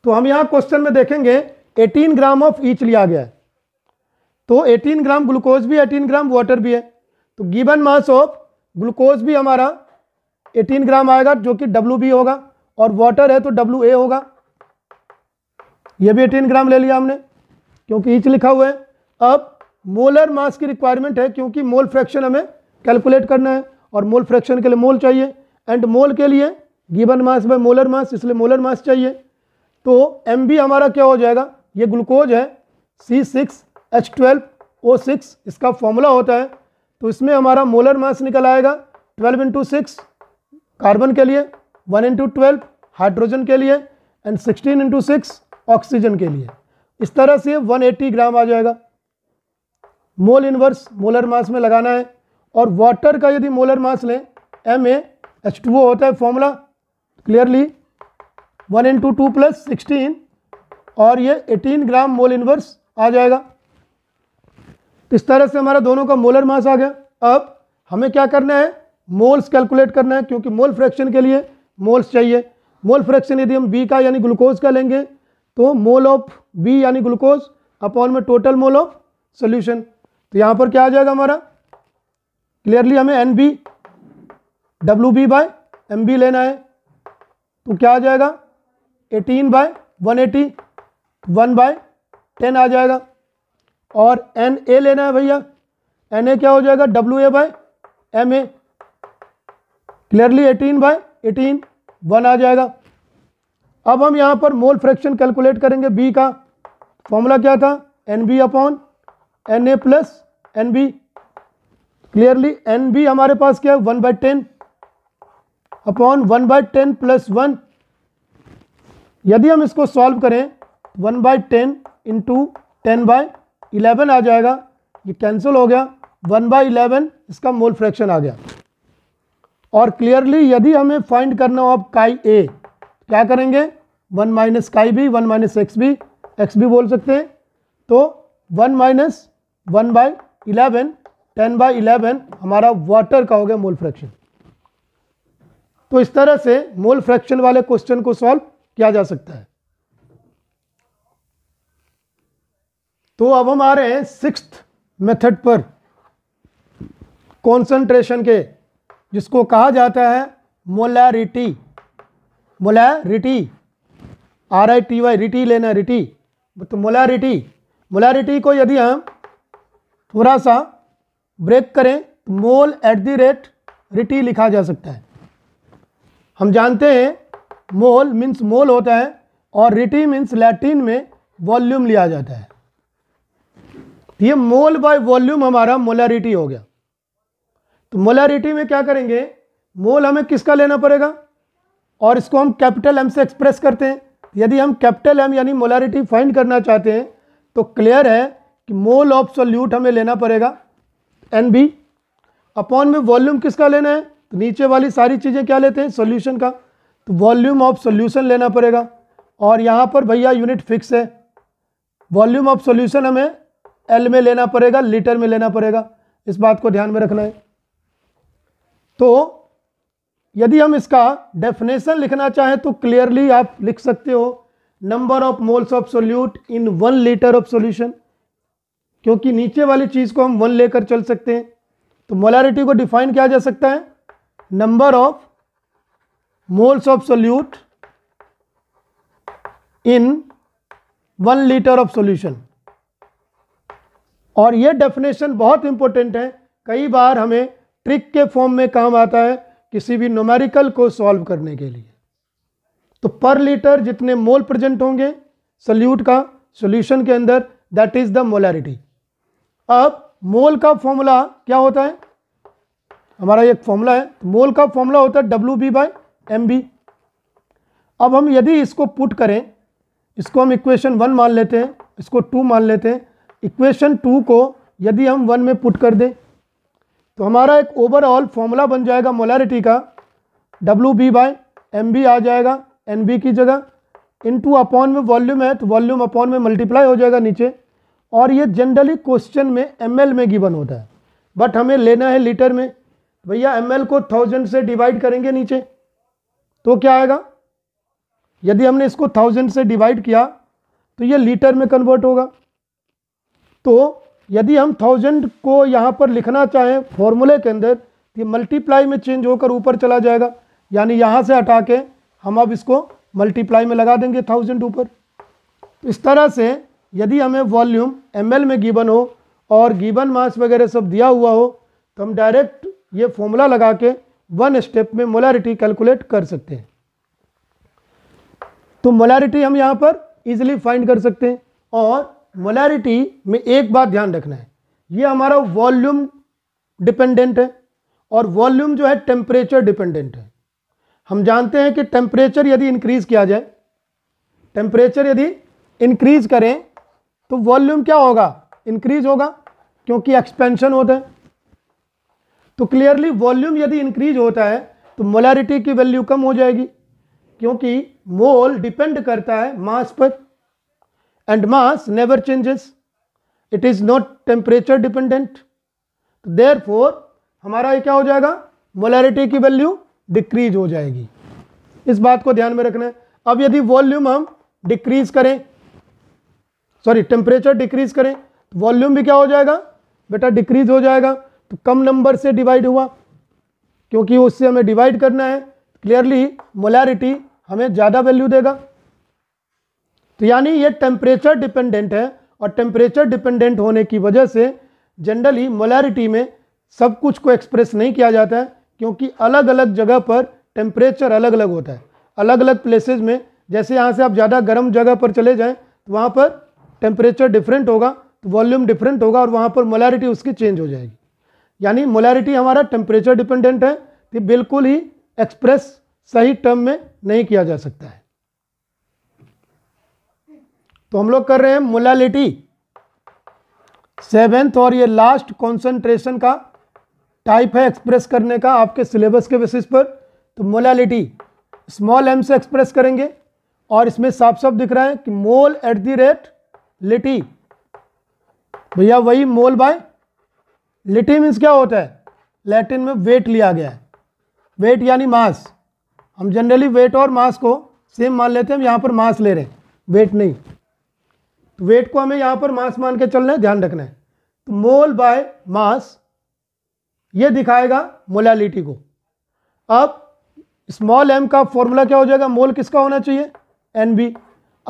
तो हम यहाँ क्वेश्चन में देखेंगे 18 ग्राम ऑफ ईच लिया गया है तो 18 ग्राम ग्लूकोज भी 18 ग्राम वाटर भी है तो गिवन मास ऑफ ग्लूकोज भी हमारा 18 ग्राम आएगा जो कि डब्ल्यू बी होगा और वाटर है तो डब्ल्यू ए होगा यह भी 18 ग्राम ले लिया हमने क्योंकि ईच लिखा हुआ है अब मोलर मास की रिक्वायरमेंट है क्योंकि मोल फ्रैक्शन हमें कैलकुलेट करना है और मोल फ्रैक्शन के लिए मोल चाहिए एंड मोल के लिए given mass by molar mass इसलिए मोलर मास चाहिए तो एम हमारा क्या हो जाएगा ये ग्लूकोज है C six H twelve O six इसका फॉर्मूला होता है तो इसमें हमारा मोलर मास निकल आएगा ट्वेल्व इंटू सिक्स कार्बन के लिए वन इंटू ट्वेल्व हाइड्रोजन के लिए and sixteen into six oxygen के लिए इस तरह से 180 ग्राम आ जाएगा मोल इनवर्स मोलर मास में लगाना है और वाटर का यदि मोलर मास लें M A H two O होता है formula clearly one into two plus sixteen और ये एटीन ग्राम मोल इनवर्स आ जाएगा तो इस तरह से हमारा दोनों का मोलर मास आ गया अब हमें क्या करना है मोल्स कैलकुलेट करना है क्योंकि मोल फ्रैक्शन के लिए मोल्स चाहिए मोल फ्रैक्शन यदि हम बी का यानी ग्लूकोज का लेंगे तो मोल ऑफ बी यानी ग्लूकोज अपॉन में टोटल मोल ऑफ सोल्यूशन तो यहाँ पर क्या आ जाएगा हमारा क्लियरली हमें N B W B by M B लेना है तो क्या आ जाएगा 18 by 180 eighty one by ten आ जाएगा और एन ए लेना है भैया एन ए क्या हो जाएगा W A by M A clearly eighteen by eighteen one आ जाएगा अब हम यहाँ पर मोल फ्रैक्शन कैलकुलेट करेंगे बी का फॉर्मूला क्या था N B upon N A plus N B clearly N B हमारे पास क्या है one by ten upon one by ten plus one यदि हम इसको सॉल्व करें one by ten into ten by eleven आ जाएगा ये कैंसिल हो गया वन बाई इलेवन इसका मोल फ्रैक्शन आ गया और क्लियरली यदि हमें फाइंड करना हो अब काई ए क्या करेंगे वन माइनस काई भी वन माइनस एक्स भी एक्स भी बोल सकते हैं तो one minus one by eleven ten by eleven हमारा वाटर का हो गया मोल फ्रैक्शन तो इस तरह से मोल फ्रैक्शन वाले क्वेश्चन को सॉल्व किया जा सकता है तो अब हम आ रहे हैं सिक्स मेथड पर कॉन्सेंट्रेशन के जिसको कहा जाता है molarity molarity R I T Y rity लेना रिटी तो मोलैरिटी मोलैरिटी को यदि हम थोड़ा सा ब्रेक करें तो मोल एट दी रेट रिटी लिखा जा सकता है हम जानते हैं मोल मीन्स मोल होता है और रिटी मीन्स लैटिन में वॉल्यूम लिया जाता है तो ये मोल बाय वॉल्यूम हमारा मोलारिटी हो गया तो मोलारिटी में क्या करेंगे मोल हमें किसका लेना पड़ेगा और इसको हम कैपिटल एम से एक्सप्रेस करते हैं यदि हम कैपिटल एम यानी मोलारिटी फाइंड करना चाहते हैं तो क्लियर है कि मोल ऑफ सोल्यूट हमें लेना पड़ेगा एन बी अपॉन में वॉल्यूम किसका लेना है तो नीचे वाली सारी चीज़ें क्या लेते हैं सोल्यूशन का तो वॉल्यूम ऑफ सोल्यूशन लेना पड़ेगा और यहाँ पर भैया यूनिट फिक्स है वॉल्यूम ऑफ सोल्यूशन हमें एल में लेना पड़ेगा लीटर में लेना पड़ेगा इस बात को ध्यान में रखना है तो यदि हम इसका डेफिनेशन लिखना चाहें तो क्लियरली आप लिख सकते हो number of moles of solute in one litre of solution क्योंकि नीचे वाली चीज़ को हम वन लेकर चल सकते हैं तो मोलारिटी को डिफाइन किया जा सकता है number of moles of solute in one litre of solution और यह डेफिनेशन बहुत इंपॉर्टेंट है कई बार हमें ट्रिक के फॉर्म में काम आता है किसी भी नोमेरिकल को सॉल्व करने के लिए तो पर लीटर जितने मोल प्रेजेंट होंगे सल्यूट का सॉल्यूशन के अंदर दैट इज द मोलैरिटी अब मोल का फॉर्मूला क्या होता है हमारा एक फॉर्मूला है तो मोल का फॉर्मूला होता है W B by M B अब हम यदि इसको पुट करें इसको हम इक्वेशन वन मान लेते हैं इसको टू मान लेते हैं इक्वेशन टू को यदि हम वन में पुट कर दें तो हमारा एक ओवरऑल फॉर्मूला बन जाएगा मोलारिटी का W B by M B आ जाएगा एन बी की जगह इन टू अपॉन में वॉल्यूम है तो वॉल्यूम अपॉन में मल्टीप्लाई हो जाएगा नीचे और ये जनरली क्वेश्चन में एम में गिवन होता है बट हमें लेना है लीटर में भैया एम को थाउजेंड से डिवाइड करेंगे नीचे तो क्या आएगा यदि हमने इसको थाउजेंड से डिवाइड किया तो ये लीटर में कन्वर्ट होगा तो यदि हम थाउजेंड को यहाँ पर लिखना चाहें फॉर्मूले के अंदर तो ये मल्टीप्लाई में चेंज होकर ऊपर चला जाएगा यानी यहाँ से हटा के हम अब इसको मल्टीप्लाई में लगा देंगे थाउजेंड ऊपर तो इस तरह से यदि हमें वॉल्यूम एम में गिबन हो और गिबन मास वगैरह सब दिया हुआ हो तो हम डायरेक्ट ये फॉर्मूला लगा के वन स्टेप में मोलारिटी कैलकुलेट कर सकते हैं तो मोलारिटी हम यहाँ पर इजिली फाइंड कर सकते हैं और मोलारिटी में एक बात ध्यान रखना है ये हमारा वॉल्यूम डिपेंडेंट है और वॉल्यूम जो है टेम्परेचर डिपेंडेंट है हम जानते हैं कि टेम्परेचर यदि इंक्रीज़ किया जाए टेम्परेचर यदि इंक्रीज़ करें तो वॉल्यूम क्या होगा इंक्रीज होगा क्योंकि एक्सपेंशन होता है तो क्लियरली वॉल्यूम यदि इंक्रीज होता है तो मोलैरिटी की वैल्यू कम हो जाएगी क्योंकि मोल डिपेंड करता है मास पर and mass never changes it is not temperature dependent तो देर फोर हमारा ये क्या हो जाएगा मोलैरिटी की वैल्यू डिक्रीज हो जाएगी इस बात को ध्यान में रखना है अब यदि वॉल्यूम हम डिक्रीज करें सॉरी टेम्परेचर डिक्रीज करें तो वॉल्यूम भी क्या हो जाएगा बेटा डिक्रीज हो जाएगा तो कम नंबर से डिवाइड हुआ क्योंकि उससे हमें डिवाइड करना है क्लियरली मोलैरिटी हमें ज़्यादा वैल्यू देगा तो यानी ये टेम्परेचर डिपेंडेंट है और टेम्परेचर डिपेंडेंट होने की वजह से जनरली मोलैरिटी में सब कुछ को एक्सप्रेस नहीं किया जाता है क्योंकि अलग अलग जगह पर टेम्परेचर अलग अलग होता है अलग अलग प्लेसेज में जैसे यहाँ से आप ज़्यादा गर्म जगह पर चले जाएँ तो वहाँ पर टेम्परेचर डिफरेंट होगा तो वॉल्यूम डिफरेंट होगा और वहाँ पर मोलैरिटी उसकी चेंज हो जाएगी यानी मोलैरिटी हमारा टेम्परेचर डिपेंडेंट है तो बिल्कुल ही एक्सप्रेस सही टर्म में नहीं किया जा सकता है तो हम लोग कर रहे हैं मोलैलिटी सेवेंथ और ये लास्ट कॉन्सेंट्रेशन का टाइप है एक्सप्रेस करने का आपके सिलेबस के बेसिस पर तो मोलैलिटी स्मॉल एम से एक्सप्रेस करेंगे और इसमें साफ साफ दिख रहा है कि मोल एट दी रेट लिटी भैया वही मोल बाय लिटी मीन्स क्या होता है लैटिन में वेट लिया गया है वेट यानी मास हम जनरली वेट और मास को सेम मान लेते हैं हम यहाँ पर मास ले रहे हैं वेट नहीं तो वेट को हमें यहाँ पर मास मान के चलना है ध्यान रखना है तो मोल बाय मास ये दिखाएगा मोलालिटी को अब स्मॉल एम का फॉर्मूला क्या हो जाएगा मोल किसका होना चाहिए एन बी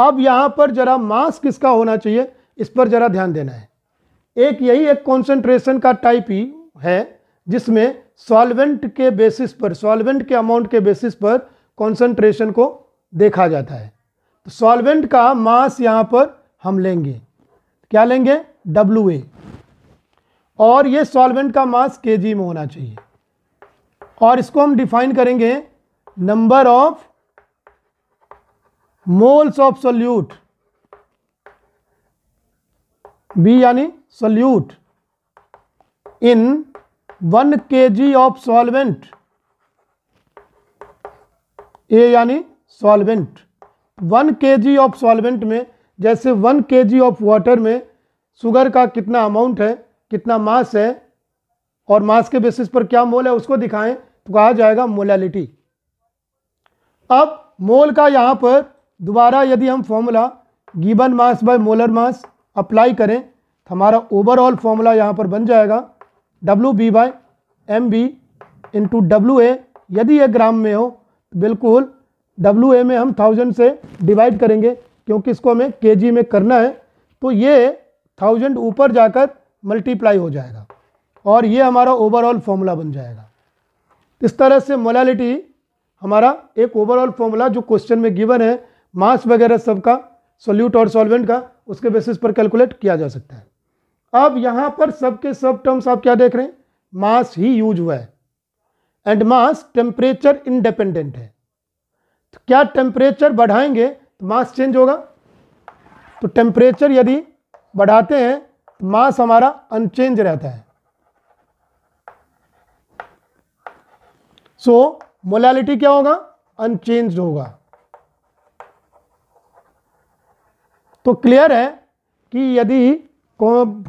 अब यहाँ पर जरा मास किसका होना चाहिए इस पर जरा ध्यान देना है एक यही एक कॉन्सेंट्रेशन का टाइप ही है जिसमें सॉल्वेंट के बेसिस पर सॉल्वेंट के अमाउंट के बेसिस पर कॉन्सेंट्रेशन को देखा जाता है तो सॉल्वेंट का मास यहाँ पर हम लेंगे क्या लेंगे डब्ल्यू और ये सॉल्वेंट का मास के में होना चाहिए और इसको हम डिफाइन करेंगे number of moles of solute B यानी solute in one K G of solvent ए यानी solvent one K G of solvent में जैसे one K G of water में शुगर का कितना अमाउंट है कितना मास है और मास के बेसिस पर क्या मोल है उसको दिखाएं तो कहा जाएगा मोलैलिटी अब मोल का यहां पर दोबारा यदि हम formula given mass by molar mass apply करें तो हमारा ओवरऑल फॉर्मूला यहाँ पर बन जाएगा W B by M B into W A यदि ये ग्राम में हो तो बिल्कुल डब्लू ए में हम थाउजेंड से डिवाइड करेंगे क्योंकि इसको हमें के जी में करना है तो ये थाउजेंड ऊपर जाकर मल्टीप्लाई हो जाएगा और ये हमारा ओवरऑल फॉर्मूला बन जाएगा इस तरह से मोलालिटी हमारा एक ओवरऑल फॉर्मूला जो क्वेश्चन में गिवन है मास वगैरह सबका सोल्यूट और सॉल्वेंट का उसके बेसिस पर कैलकुलेट किया जा सकता है अब यहाँ पर सबके सब टर्म्स आप क्या देख रहे हैं मास ही यूज हुआ है एंड मास टेम्परेचर इनडिपेंडेंट है तो क्या टेम्परेचर बढ़ाएंगे तो मास चेंज होगा तो टेम्परेचर यदि बढ़ाते हैं तो मास हमारा अनचेंज रहता है सो so, मोलालिटी क्या होगा अनचेंज होगा तो क्लियर है कि यदि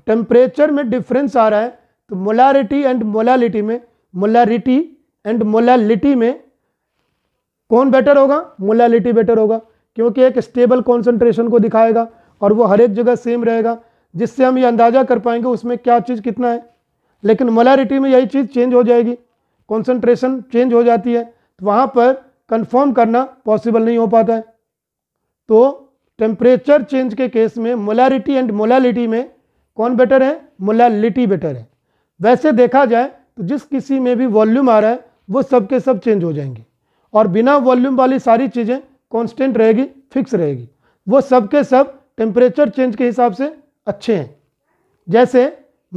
टेम्परेचर में डिफरेंस आ रहा है तो मोलारिटी एंड मोलालिटी में मोलारिटी एंड मोलालिटी में कौन बेटर होगा मोलालिटी बेटर होगा क्योंकि एक स्टेबल कॉन्सेंट्रेशन को दिखाएगा और वो हर एक जगह सेम रहेगा जिससे हम ये अंदाज़ा कर पाएंगे उसमें क्या चीज़ कितना है लेकिन मोलारिटी में यही चीज़ चेंज हो जाएगी कॉन्सेंट्रेशन चेंज हो जाती है तो वहाँ पर कन्फर्म करना पॉसिबल नहीं हो पाता है तो टेम्परेचर चेंज के केस में मोलैरिटी एंड मोलैलिटी में कौन बेटर है मोलैलिटी बेटर है वैसे देखा जाए तो जिस किसी में भी वॉल्यूम आ रहा है वो सब के सब चेंज हो जाएंगे और बिना वॉल्यूम वाली सारी चीज़ें कांस्टेंट रहेगी फिक्स रहेगी वो सब के सब टेम्परेचर चेंज के हिसाब से अच्छे हैं जैसे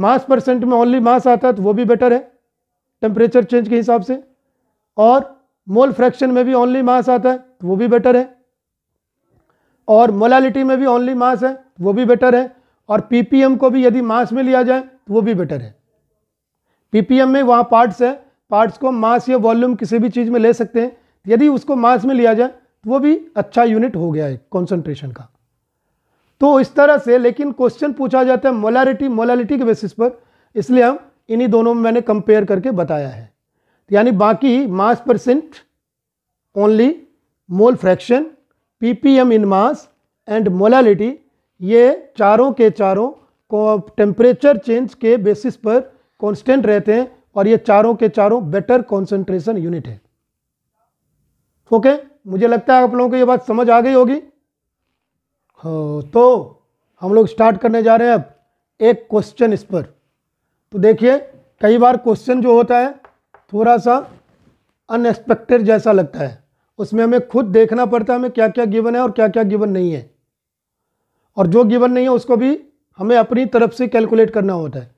मास परसेंट में ओनली मास आता है तो वो भी बेटर है टेम्परेचर चेंज के हिसाब से और मोल फ्रैक्शन में भी ओनली मास आता है तो वो भी बेटर है और मोलालिटी में भी ओनली मास है वो भी बेटर है और पीपीएम को भी यदि मास में लिया जाए तो वो भी बेटर है पीपीएम में वहाँ पार्ट्स है पार्ट्स को मास या वॉल्यूम किसी भी चीज़ में ले सकते हैं यदि उसको मास में लिया जाए तो वो भी अच्छा यूनिट हो गया है कॉन्सेंट्रेशन का तो इस तरह से लेकिन क्वेश्चन पूछा जाता है मोलारिटी मोलालिटी के बेसिस पर इसलिए हम इन्हीं दोनों में मैंने कंपेयर करके बताया है यानी बाकी mass percent only mole fraction PPM in mass and molality ये चारों के चारों को टेम्परेचर चेंज के बेसिस पर कांस्टेंट रहते हैं और ये चारों के चारों बेटर कंसंट्रेशन यूनिट है ओके okay? मुझे लगता है आप लोगों को ये बात समझ आ गई होगी हो तो हम लोग स्टार्ट करने जा रहे हैं अब एक क्वेश्चन इस पर तो देखिए कई बार क्वेश्चन जो होता है थोड़ा सा अनएक्सपेक्टेड जैसा लगता है उसमें हमें खुद देखना पड़ता है हमें क्या क्या गिवन है और क्या क्या गिवन नहीं है और जो गिवन नहीं है उसको भी हमें अपनी तरफ से कैलकुलेट करना होता है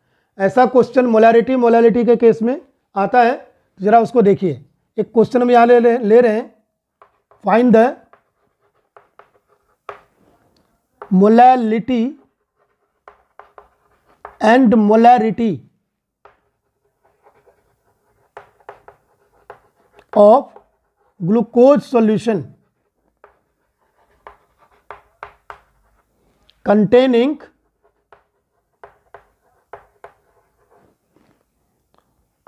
ऐसा क्वेश्चन मोलारिटी मोलारिटी के केस में आता है ज़रा उसको देखिए एक क्वेश्चन हम यहाँ ले, ले ले रहे हैं find the molality and molarity of glucose solution containing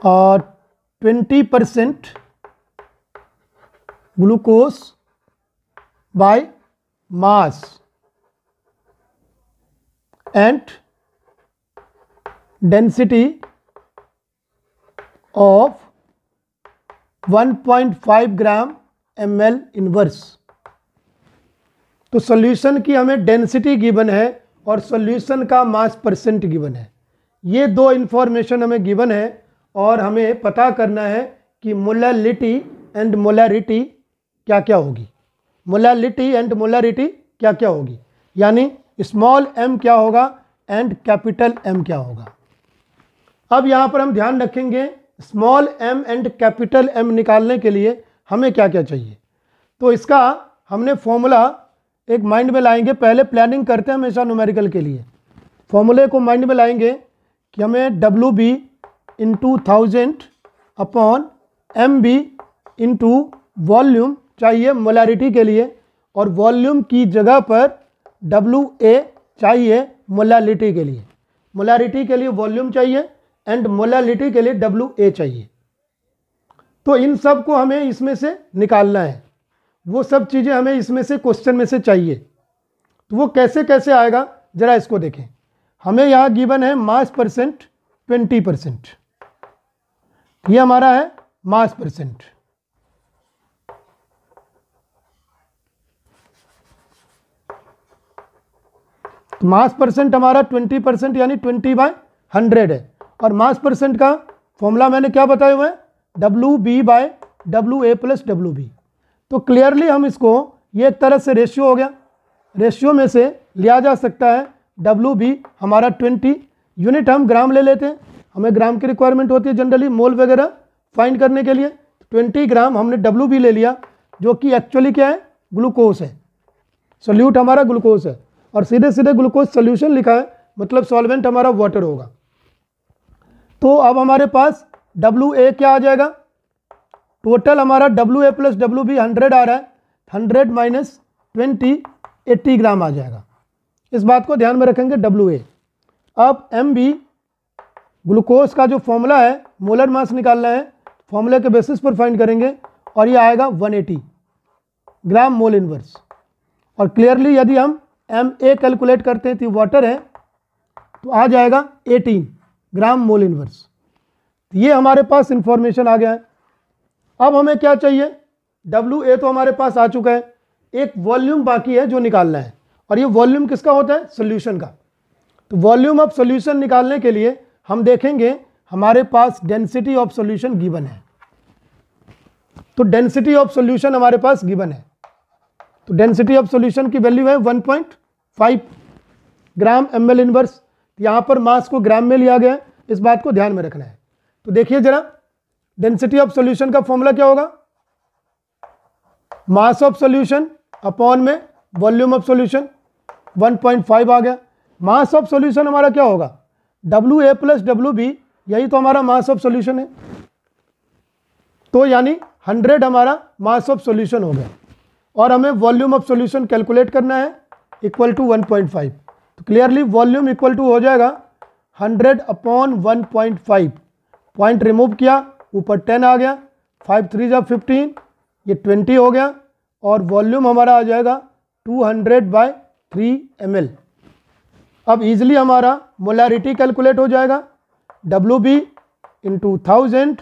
or 20 percent glucose by mass and density of 1.5 gram M L inverse तो सॉल्यूशन की हमें डेंसिटी गिवन है और सॉल्यूशन का मास परसेंट गिवन है ये दो इन्फॉर्मेशन हमें गिवन है और हमें पता करना है कि मोलालिटी एंड मोलारिटी क्या क्या होगी मोलालिटी एंड मोलारिटी क्या क्या होगी यानी स्मॉल एम क्या होगा एंड कैपिटल एम क्या होगा अब यहाँ पर हम ध्यान रखेंगे small M and capital M निकालने के लिए हमें क्या क्या चाहिए तो इसका हमने फॉर्मूला एक माइंड में लाएंगे पहले प्लानिंग करते हैं हमेशा न्यूमेरिकल के लिए फॉर्मूले को माइंड में लाएंगे कि हमें W B into thousand upon M B into volume चाहिए मोलारिटी के लिए और वॉल्यूम की जगह पर डब्लू ए चाहिए मोलारिटी के लिए मोलारिटी के लिए वॉल्यूम चाहिए एंड मोलालिटी के लिए डब्ल्यू ए चाहिए तो इन सब को हमें इसमें से निकालना है वो सब चीज़ें हमें इसमें से क्वेश्चन में से चाहिए तो वो कैसे कैसे आएगा ज़रा इसको देखें हमें यहाँ गिवन है मास परसेंट ट्वेंटी परसेंट ये हमारा है मास परसेंट मास परसेंट हमारा ट्वेंटी परसेंट यानी ट्वेंटी बाय हंड्रेड है और मास परसेंट का फॉर्मूला मैंने क्या बताया हुआ है W B by W A plus W B तो क्लियरली हम इसको ये एक तरह से रेशियो हो गया रेशियो में से लिया जा सकता है डब्लू बी हमारा ट्वेंटी यूनिट हम ग्राम ले लेते हैं हमें ग्राम की रिक्वायरमेंट होती है जनरली मोल वगैरह फाइंड करने के लिए ट्वेंटी ग्राम हमने डब्लू बी ले लिया जो कि एक्चुअली क्या है ग्लूकोज है सोल्यूट हमारा ग्लूकोज है और सीधे सीधे ग्लूकोज सोल्यूशन लिखा है मतलब सॉल्वेंट हमारा वाटर होगा तो अब हमारे पास डब्लू ए क्या आ जाएगा टोटल हमारा W A plus W B hundred आ रहा है hundred minus twenty eighty gram आ जाएगा इस बात को ध्यान में रखेंगे डब्लू ए अब एम बी ग्लूकोज का जो फॉर्मूला है मोलर मास निकालना है फॉर्मूला के बेसिस पर फाइंड करेंगे और ये आएगा एटी ग्राम मोल इनवर्स और क्लियरली यदि हम एम ए कैलकुलेट करते हैं तो वाटर है तो आ जाएगा एटीन ग्राम मोल इनवर्स तो ये हमारे पास इंफॉर्मेशन आ गया है अब हमें क्या चाहिए डब्ल्यू ए तो हमारे पास आ चुका है एक वॉल्यूम बाकी है जो निकालना है और ये वॉल्यूम किसका होता है सोल्यूशन का तो वॉल्यूम ऑफ सोल्यूशन निकालने के लिए हम देखेंगे हमारे पास डेंसिटी ऑफ सोल्यूशन गिवन है तो डेंसिटी ऑफ सोल्यूशन हमारे पास गिवन है तो डेंसिटी ऑफ सोल्यूशन की वैल्यू है 1.5 ग्राम एम एल इनवर्स तो यहाँ पर मास को ग्राम में लिया गया है इस बात को ध्यान में रखना है तो देखिए जरा डेंसिटी ऑफ सॉल्यूशन का फॉर्मूला क्या होगा मास ऑफ सॉल्यूशन अपॉन में वॉल्यूम ऑफ सॉल्यूशन 1.5 आ गया मास ऑफ सॉल्यूशन हमारा क्या होगा W A plus W B यही तो हमारा मास ऑफ सॉल्यूशन है तो यानी 100 हमारा मास ऑफ सॉल्यूशन हो गया और हमें वॉल्यूम ऑफ सॉल्यूशन कैलकुलेट करना है इक्वल टू 1.5 तो क्लियरली वॉल्यूम इक्वल टू हो जाएगा 100 अपॉन 1.5 पॉइंट पॉइंट रिमूव किया ऊपर 10 आ गया फाइव थ्री जब फिफ्टीन ये 20 हो गया और वॉल्यूम हमारा आ जाएगा 200 हंड्रेड बाय थ्री एम अब ईजिली हमारा मोलारिटी कैलकुलेट हो जाएगा W B into thousand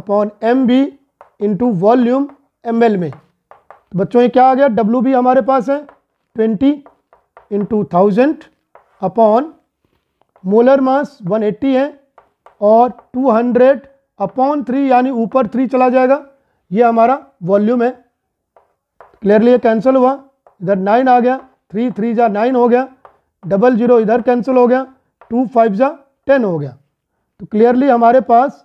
upon M B into volume M में तो बच्चों ये क्या आ गया डब्ल्यू बी हमारे पास है twenty into thousand upon molar mass 180 है और 200 अपॉन थ्री यानी ऊपर थ्री चला जाएगा ये हमारा वॉल्यूम है क्लियरली ये कैंसिल हुआ इधर नाइन आ गया थ्री थ्री जा नाइन हो गया डबल जीरो इधर कैंसिल हो गया टू फाइव जा टेन हो गया तो क्लियरली हमारे पास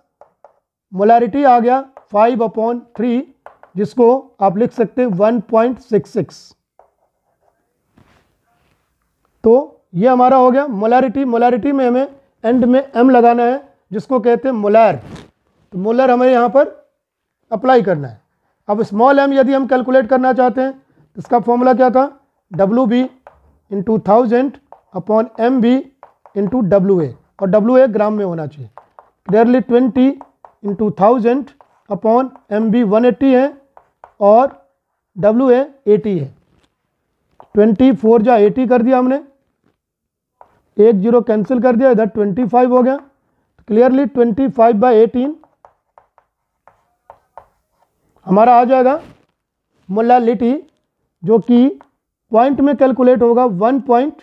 मोलारिटी आ गया फाइव अपॉन थ्री जिसको आप लिख सकते हैं वन पॉइंट सिक्स सिक्स तो ये हमारा हो गया मोलारिटी मोलारिटी में हमें एंड में एम लगाना है जिसको कहते हैं मोलैर तो मोलर हमें यहाँ पर अप्लाई करना है अब स्मॉल एम यदि हम कैलकुलेट करना चाहते हैं तो इसका फॉर्मूला क्या था W B into thousand upon M B into W A और डब्लू ए ग्राम में होना चाहिए clearly twenty into thousand upon M B one eighty है और डब्लू ए एटी है ट्वेंटी फोर जा एटी कर दिया हमने एक जीरो कैंसिल कर दिया इधर ट्वेंटी फाइव हो गया clearly twenty five by eighteen हमारा आ जाएगा मोलालिटी जो कि पॉइंट में कैलकुलेट होगा वन पॉइंट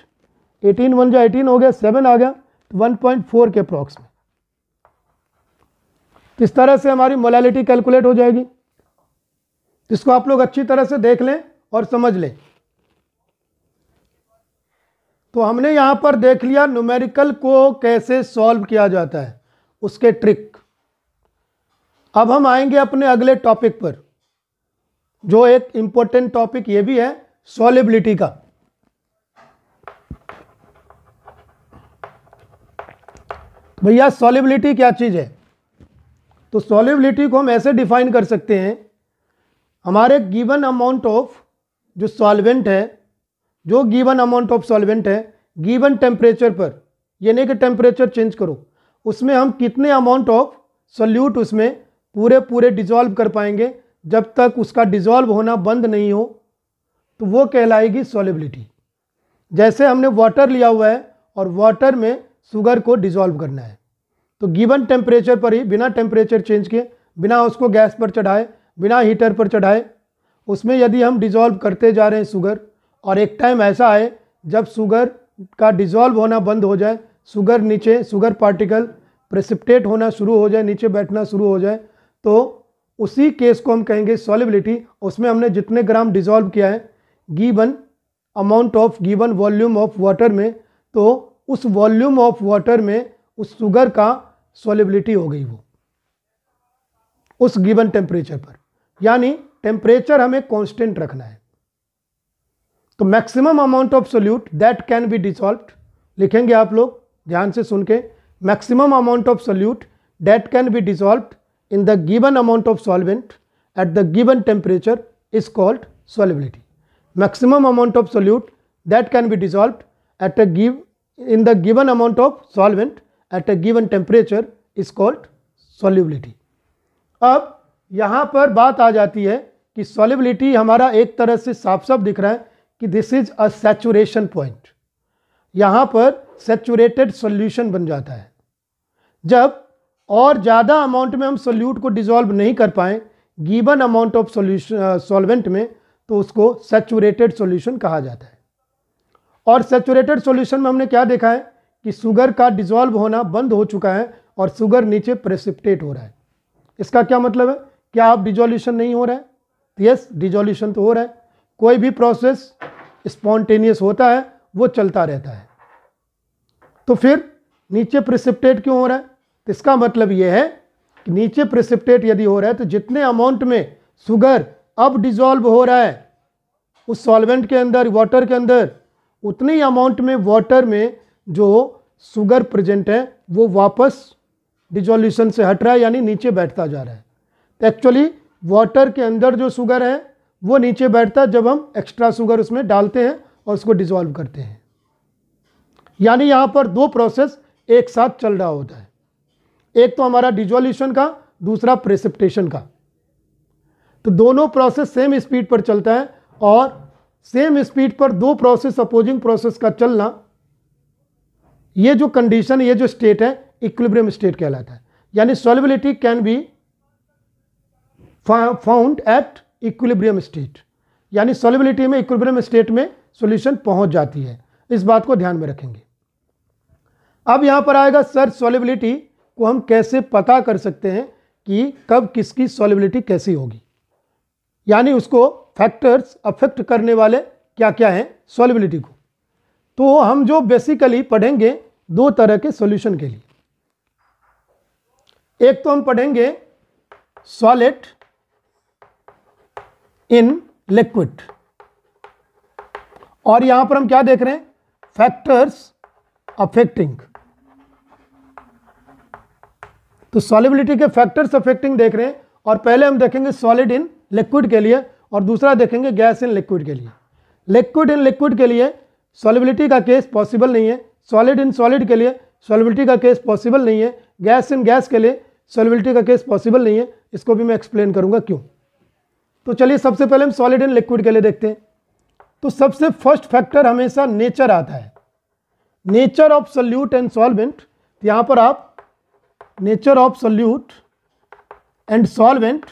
एटीन वन जो एटीन हो गया सेवन आ गया तो वन पॉइंट फोर के अप्रॉक्स में तो इस तरह से हमारी मोलालिटी कैलकुलेट हो जाएगी इसको आप लोग अच्छी तरह से देख लें और समझ लें तो हमने यहाँ पर देख लिया न्यूमेरिकल को कैसे सॉल्व किया जाता है उसके ट्रिक अब हम आएंगे अपने अगले टॉपिक पर जो एक इम्पोर्टेंट टॉपिक ये भी है सॉलिबिलिटी का तो भैया सॉलिबिलिटी क्या चीज़ है तो सॉलिबिलिटी को हम ऐसे डिफाइन कर सकते हैं हमारे गिवन अमाउंट ऑफ जो सॉल्वेंट है जो गिवन अमाउंट ऑफ सॉल्वेंट है गिवन टेम्परेचर पर यानी कि टेम्परेचर चेंज करो उसमें हम कितने अमाउंट ऑफ सॉल्यूट उसमें पूरे पूरे डिजॉल्व कर पाएंगे जब तक उसका डिजॉल्व होना बंद नहीं हो तो वो कहलाएगी सॉलिबिलिटी जैसे हमने वाटर लिया हुआ है और वाटर में शुगर को डिजॉल्व करना है तो गिवन टेम्परेचर पर ही बिना टेम्परेचर चेंज किए बिना उसको गैस पर चढ़ाए बिना हीटर पर चढ़ाए उसमें यदि हम डिजॉल्व करते जा रहे हैं शुगर और एक टाइम ऐसा आए जब शुगर का डिज़ोल्व होना बंद हो जाए शुगर नीचे शुगर पार्टिकल प्रेसिपटेट होना शुरू हो जाए नीचे बैठना शुरू हो जाए तो उसी केस को हम कहेंगे सॉलिबिलिटी उसमें हमने जितने ग्राम डिज़ोल्व किया है given amount of given volume of water में तो उस वॉल्यूम ऑफ वाटर में उस शुगर का सॉलिबिलिटी हो गई वो उस गिवन टेम्परेचर पर यानी टेम्परेचर हमें कांस्टेंट रखना है तो maximum amount of solute that can be dissolve लिखेंगे आप लोग ध्यान से सुन के maximum amount of solute that can be dissolve in the given amount of solvent at the given temperature is called solubility maximum amount of solute that can be dissolve at a give in the given amount of solvent at a given temperature is called solubility अब यहाँ पर बात आ जाती है कि solubility हमारा एक तरह से साफ साफ दिख रहा है कि this is a saturation point यहाँ पर सेचुरेटेड सॉल्यूशन बन जाता है जब और ज़्यादा अमाउंट में हम सोल्यूट को डिजोल्व नहीं कर पाएँ given amount of solution solvent में तो उसको सेचुरेटेड सोल्यूशन कहा जाता है और सेचुरेटेड सोल्यूशन में हमने क्या देखा है कि सुगर का डिजोल्व होना बंद हो चुका है और सुगर नीचे प्रेसिप्टेट हो रहा है इसका क्या मतलब है क्या आप डिजोल्यूशन नहीं हो रहा है यस डिजोल्यूशन तो हो रहा है कोई भी प्रोसेस स्पॉन्टेनियस होता है वो चलता रहता है तो फिर नीचे प्रिसिप्टेट क्यों हो रहा है तो इसका मतलब ये है कि नीचे प्रिसिप्टेट यदि हो रहा है तो जितने अमाउंट में शुगर अब डिजॉल्व हो रहा है उस सॉल्वेंट के अंदर वाटर के अंदर उतने ही अमाउंट में वाटर में जो शुगर प्रेजेंट है वो वापस डिजोल्यूशन से हट रहा है यानी नीचे बैठता जा रहा है तो एक्चुअली वाटर के अंदर जो शुगर है वो नीचे बैठता है जब हम एक्स्ट्रा शुगर उसमें डालते हैं और उसको डिजॉल्व करते हैं यानी यहाँ पर दो प्रोसेस एक साथ चल रहा होता है एक तो हमारा डिजोल्यूशन का दूसरा प्रेसिप्टेशन का तो दोनों प्रोसेस सेम स्पीड पर चलता है और सेम स्पीड पर दो प्रोसेस अपोजिंग प्रोसेस का चलना ये जो कंडीशन ये जो स्टेट है इक्विलिब्रियम स्टेट कहलाता है यानी solubility can be found at equilibrium state यानी सॉलिबिलिटी में इक्विलिब्रियम स्टेट में सॉल्यूशन पहुंच जाती है इस बात को ध्यान में रखेंगे अब यहाँ पर आएगा सर सॉलिबिलिटी को हम कैसे पता कर सकते हैं कि कब किसकी सॉलिबिलिटी कैसी होगी यानी उसको फैक्टर्स अफेक्ट करने वाले क्या क्या हैं सॉलिबिलिटी को तो हम जो बेसिकली पढ़ेंगे दो तरह के सॉल्यूशन के लिए एक तो हम पढ़ेंगे सॉलिड इन लिक्विड और यहां पर हम क्या देख रहे हैं फैक्टर्स अफेक्टिंग तो सॉलिबिलिटी के फैक्टर्स अफेक्टिंग देख रहे हैं और पहले हम देखेंगे सॉलिड इन लिक्विड के लिए और दूसरा देखेंगे गैस इन लिक्विड के लिए लिक्विड इन लिक्विड के लिए सॉलिबिलिटी का केस पॉसिबल नहीं है सॉलिड इन सॉलिड के लिए सॉलिबिलिटी का केस पॉसिबल नहीं है गैस इन गैस के लिए सॉलिबिलिटी का केस पॉसिबल नहीं है इसको भी मैं एक्सप्लेन करूंगा क्यों तो चलिए सबसे पहले हम सॉलिड एंड लिक्विड के लिए देखते हैं तो सबसे फर्स्ट फैक्टर हमेशा नेचर आता है nature of solute and solvent तो यहाँ पर आप nature of solute and solvent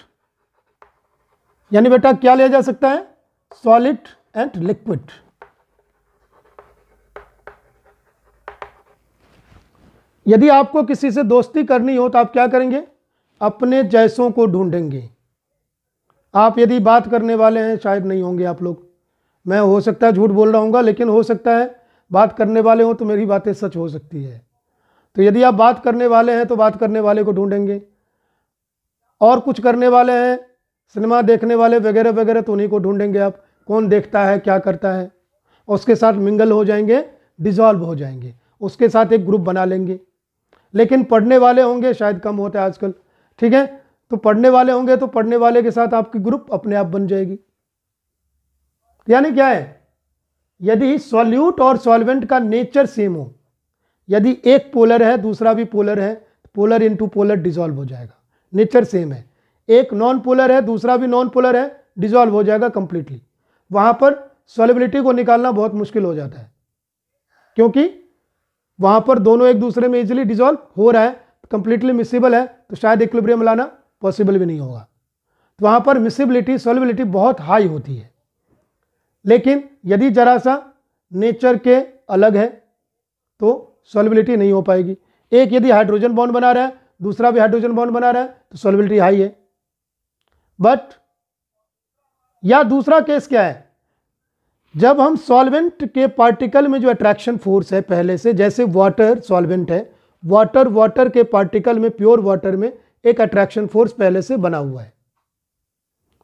यानी बेटा क्या लिया जा सकता है सॉलिड एंड लिक्विड यदि आपको किसी से दोस्ती करनी हो तो आप क्या करेंगे अपने जैसों को ढूंढेंगे आप यदि बात करने वाले हैं शायद नहीं होंगे आप लोग मैं हो सकता है झूठ बोल रहा हूँ लेकिन हो सकता है बात करने वाले हों तो मेरी बातें सच हो सकती है तो यदि आप बात करने वाले हैं तो बात करने वाले को ढूंढेंगे और कुछ करने वाले हैं सिनेमा देखने वाले वगैरह वगैरह तो उन्हीं को ढूंढेंगे आप कौन देखता है क्या करता है उसके साथ मिंगल हो जाएंगे डिज़ॉल्व हो जाएंगे उसके साथ एक ग्रुप बना लेंगे लेकिन पढ़ने वाले होंगे शायद कम होता है आजकल ठीक है तो पढ़ने वाले होंगे तो पढ़ने वाले के साथ आपकी ग्रुप अपने आप बन जाएगी यानी क्या है यदि सॉल्यूट और सॉल्वेंट का नेचर सेम हो यदि एक पोलर है दूसरा भी पोलर है तो पोलर इनटू पोलर डिजॉल्व हो जाएगा नेचर सेम है एक नॉन पोलर है दूसरा भी नॉन पोलर है डिजॉल्व हो जाएगा कंप्लीटली वहां पर सॉलिबिलिटी को निकालना बहुत मुश्किल हो जाता है क्योंकि वहां पर दोनों एक दूसरे में इजिली डिजॉल्व हो रहा है कंप्लीटली मिसिबल है तो शायद इक्लिब्रियम लाना पॉसिबल भी नहीं होगा तो वहाँ पर मिसिबिलिटी सोलबिलिटी बहुत हाई होती है लेकिन यदि जरा सा नेचर के अलग है तो सोलबिलिटी नहीं हो पाएगी एक यदि हाइड्रोजन बॉन्ड बना रहा है दूसरा भी हाइड्रोजन बॉन्ड बना रहा है तो सोलबिलिटी हाई है बट या दूसरा केस क्या है जब हम सॉल्वेंट के पार्टिकल में जो अट्रैक्शन फोर्स है पहले से जैसे वाटर सॉल्वेंट है वाटर वाटर के पार्टिकल में प्योर वाटर में एक अट्रैक्शन फोर्स पहले से बना हुआ है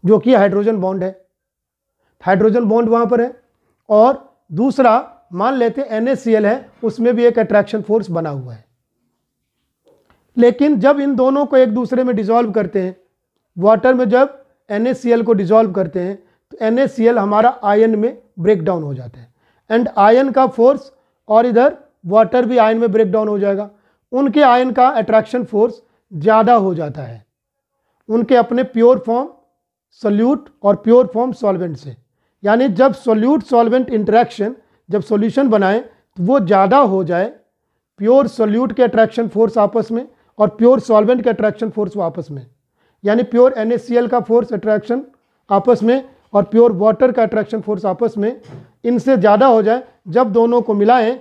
जो कि हाइड्रोजन बॉन्ड है हाइड्रोजन बॉन्ड वहां पर है और दूसरा मान लेते हैं एन है उसमें भी एक अट्रैक्शन फोर्स बना हुआ है लेकिन जब इन दोनों को एक दूसरे में डिजॉल्व करते हैं वाटर में जब एन को डिजोल्व करते हैं तो एन हमारा आयन में ब्रेक डाउन हो जाता है एंड आयन का फोर्स और इधर वाटर भी आयन में ब्रेक डाउन हो जाएगा उनके आयन का अट्रैक्शन फोर्स ज़्यादा हो जाता है उनके अपने प्योर फॉर्म सोल्यूट और प्योर फॉर्म सॉल्वेंट से यानी जब सोल्यूट सॉल्वेंट इंट्रैक्शन जब सॉल्यूशन बनाएं तो वो ज़्यादा हो जाए प्योर सोल्यूट के अट्रैक्शन फोर्स आपस में और प्योर सॉल्वेंट के अट्रैक्शन फोर्स आपस में यानी प्योर एन का फोर्स अट्रैक्शन आपस में और प्योर वाटर का अट्रैक्शन फोर्स आपस में इनसे ज़्यादा हो जाए जब दोनों को मिलाएं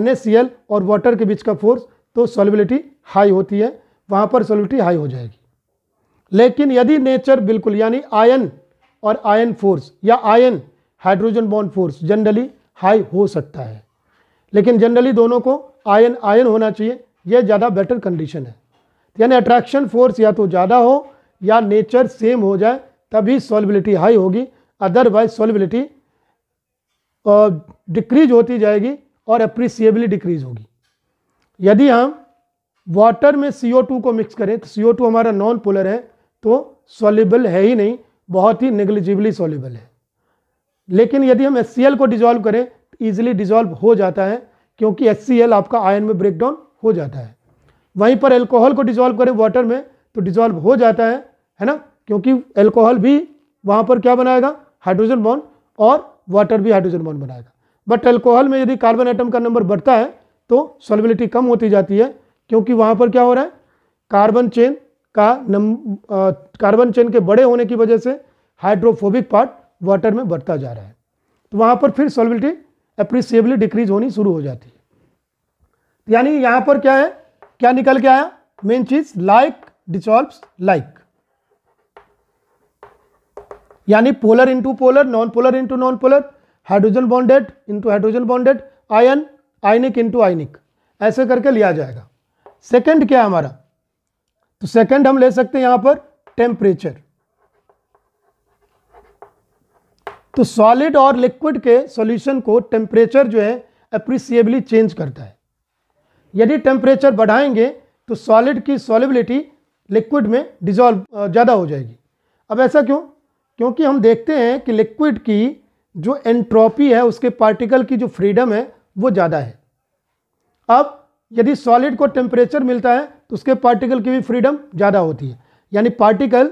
एन और वाटर के बीच का फोर्स तो सॉलिबिलिटी हाई होती है वहाँ पर सोलिटी हाई हो जाएगी लेकिन यदि नेचर बिल्कुल यानी आयन और आयन फोर्स या ion hydrogen bond force generally high हो सकता है लेकिन जनरली दोनों को आयन आयन होना चाहिए यह ज़्यादा बेटर कंडीशन है यानी अट्रैक्शन फोर्स या तो ज़्यादा हो या नेचर सेम हो जाए तभी सॉलिबिलिटी हाई होगी अदरवाइज सॉलिबिलिटी डिक्रीज होती जाएगी और अप्रिसिएबली डिक्रीज होगी यदि हम वाटर में सी को मिक्स करें तो सी हमारा नॉन पोलर है तो सॉल्यूबल है ही नहीं बहुत ही निगलिजिबली सॉल्यूबल है लेकिन यदि हम एस को डिजॉल्व करें तो ईजिली डिजॉल्व हो जाता है क्योंकि एस आपका आयन में ब्रेक डाउन हो जाता है वहीं पर एल्कोहल को डिजॉल्व करें वाटर में तो डिजॉल्व हो जाता है है ना क्योंकि एल्कोहल भी वहाँ पर क्या बनाएगा हाइड्रोजन बॉन्ड और वाटर भी हाइड्रोजन बॉन्ड बनाएगा बट एल्कोहल में यदि कार्बन आइटम का नंबर बढ़ता है तो सॉलिबिलिटी कम होती जाती है क्योंकि वहां पर क्या हो रहा है कार्बन चेन का नम कार्बन चेन के बड़े होने की वजह से हाइड्रोफोबिक पार्ट वाटर में बढ़ता जा रहा है तो वहां पर फिर सोलबिलिटी अप्रिसिएबली डिक्रीज होनी शुरू हो जाती है यानी यहाँ पर क्या है क्या निकल के आया मेन चीज लाइक डिसॉल्व लाइक यानी polar into polar non polar into non polar hydrogen bonded into hydrogen bonded ion ionic into ionic ऐसे करके लिया जाएगा सेकंड क्या है हमारा तो सेकंड हम ले सकते हैं यहां पर टेम्परेचर तो सॉलिड और लिक्विड के सॉल्यूशन को टेम्परेचर जो है अप्रिसिएबली चेंज करता है यदि टेम्परेचर बढ़ाएंगे तो सॉलिड की सॉलिबिलिटी लिक्विड में डिजॉल्व ज़्यादा हो जाएगी अब ऐसा क्यों क्योंकि हम देखते हैं कि लिक्विड की जो एंट्रोपी है उसके पार्टिकल की जो फ्रीडम है वो ज़्यादा है अब यदि सॉलिड को टेम्परेचर मिलता है तो उसके पार्टिकल की भी फ्रीडम ज़्यादा होती है यानी पार्टिकल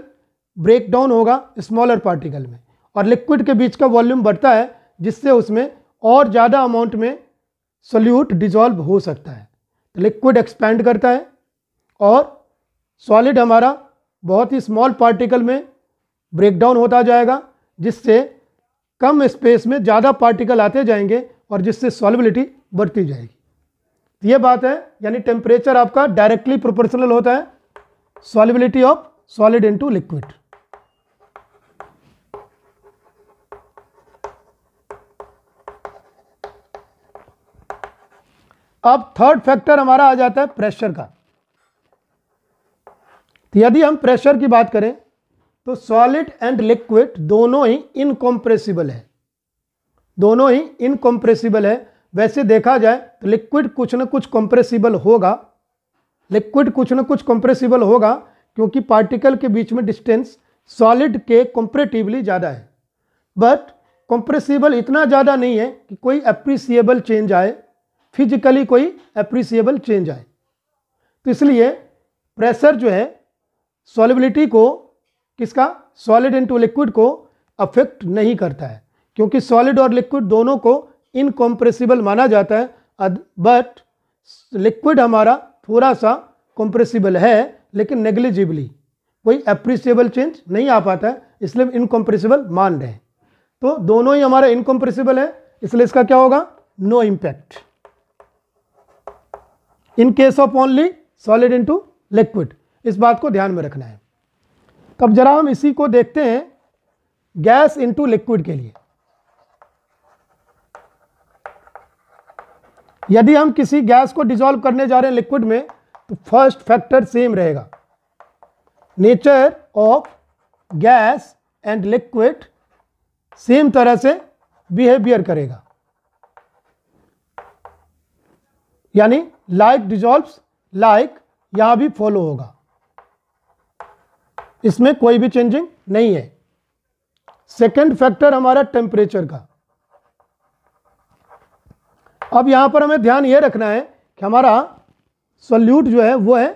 ब्रेक डाउन होगा स्मॉलर पार्टिकल में और लिक्विड के बीच का वॉल्यूम बढ़ता है जिससे उसमें और ज़्यादा अमाउंट में सोल्यूट डिजॉल्व हो सकता है तो लिक्विड एक्सपैंड करता है और सॉलिड हमारा बहुत ही स्मॉल पार्टिकल में ब्रेक डाउन होता जाएगा जिससे कम स्पेस में ज़्यादा पार्टिकल आते जाएंगे और जिससे सॉलिबिलिटी बढ़ती जाएगी ये बात है यानी टेम्परेचर आपका डायरेक्टली प्रोपोर्शनल होता है solubility of solid into liquid अब थर्ड फैक्टर हमारा आ जाता है प्रेशर का तो यदि हम प्रेशर की बात करें तो सॉलिड एंड लिक्विड दोनों ही इनकॉम्प्रेसिबल है दोनों ही इनकॉम्प्रेसिबल है वैसे देखा जाए तो लिक्विड कुछ ना कुछ कंप्रेसिबल होगा लिक्विड कुछ ना कुछ कंप्रेसिबल होगा क्योंकि पार्टिकल के बीच में डिस्टेंस सॉलिड के कंपरेटिवली ज़्यादा है बट कंप्रेसिबल इतना ज़्यादा नहीं है कि कोई अप्रिसिएबल चेंज आए फिजिकली कोई अप्रिसिएबल चेंज आए तो इसलिए प्रेशर जो है सॉलिबिलिटी को किसका सॉलिड इंटू लिक्विड को अफेक्ट नहीं करता है क्योंकि सॉलिड और लिक्विड दोनों को इनकॉम्प्रेसिबल माना जाता है बट लिक्विड हमारा थोड़ा सा कॉम्प्रेसिबल है लेकिन नेग्लिजिबली कोई अप्रिसिएबल चेंज नहीं आ पाता है इसलिए इनकॉम्प्रेसिबल मान रहे हैं तो दोनों ही हमारा इनकॉम्प्रेसिबल है इसलिए इसका क्या होगा no impact in case of only solid into liquid इस बात को ध्यान में रखना है तब जरा हम इसी को देखते हैं गैस इनटू लिक्विड के लिए यदि हम किसी गैस को डिजोल्व करने जा रहे हैं लिक्विड में तो फर्स्ट फैक्टर सेम रहेगा nature of gas and liquid same तरह से बिहेवियर करेगा यानी लाइक डिजॉल्व्स लाइक यहां भी फॉलो होगा इसमें कोई भी चेंजिंग नहीं है सेकंड फैक्टर हमारा टेम्परेचर का अब यहाँ पर हमें ध्यान ये रखना है कि हमारा सोल्यूट जो है वो है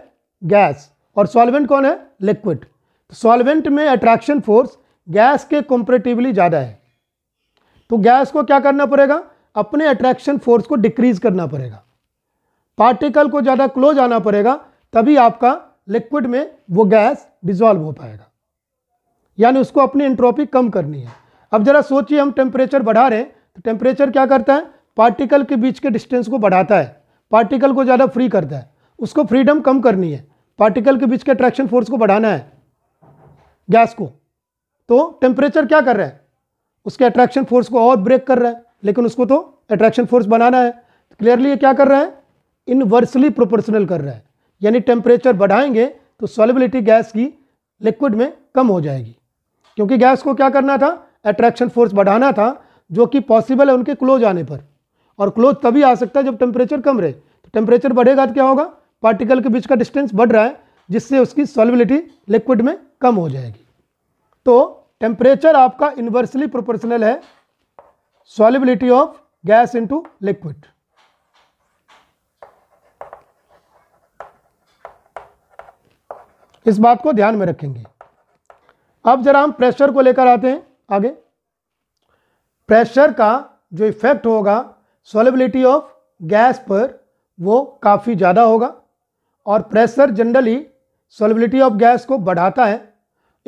गैस और सॉल्वेंट कौन है लिक्विड तो सॉल्वेंट में अट्रैक्शन फोर्स गैस के कंपेरेटिवली ज़्यादा है तो गैस को क्या करना पड़ेगा अपने अट्रैक्शन फोर्स को डिक्रीज करना पड़ेगा पार्टिकल को ज़्यादा क्लोज आना पड़ेगा तभी आपका लिक्विड में वो गैस डिजॉल्व हो पाएगा यानी उसको अपनी एंट्रोपी कम करनी है अब ज़रा सोचिए हम टेम्परेचर बढ़ा रहे हैं तो टेम्परेचर क्या करता है पार्टिकल के बीच के डिस्टेंस को बढ़ाता है पार्टिकल को ज़्यादा फ्री करता है उसको फ्रीडम कम करनी है पार्टिकल के बीच के अट्रैक्शन फोर्स को बढ़ाना है गैस को तो टेम्परेचर क्या कर रहा है उसके अट्रैक्शन फोर्स को और ब्रेक कर रहा है लेकिन उसको तो अट्रैक्शन फोर्स बनाना है क्लियरली ये क्या कर रहा है इनवर्सली प्रोपोर्शनल कर रहा है यानी टेम्परेचर बढ़ाएंगे तो सॉलिबिलिटी गैस की लिक्विड में कम हो जाएगी क्योंकि गैस को क्या करना था अट्रैक्शन फोर्स बढ़ाना था जो कि पॉसिबल है उनके क्लोज आने पर और क्लोज तभी आ सकता है जब टेम्परेचर कम रहे तो टेम्परेचर बढ़ेगा तो क्या होगा पार्टिकल के बीच का डिस्टेंस बढ़ रहा है जिससे उसकी सॉलिबिलिटी लिक्विड में कम हो जाएगी तो टेम्परेचर आपका इन्वर्सली प्रोपोर्शनल है solubility of gas into liquid इस बात को ध्यान में रखेंगे अब जरा हम प्रेशर को लेकर आते हैं आगे प्रेशर का जो इफेक्ट होगा सोलेबिलिटी ऑफ गैस पर वो काफ़ी ज़्यादा होगा और pressure generally solubility of gas को बढ़ाता है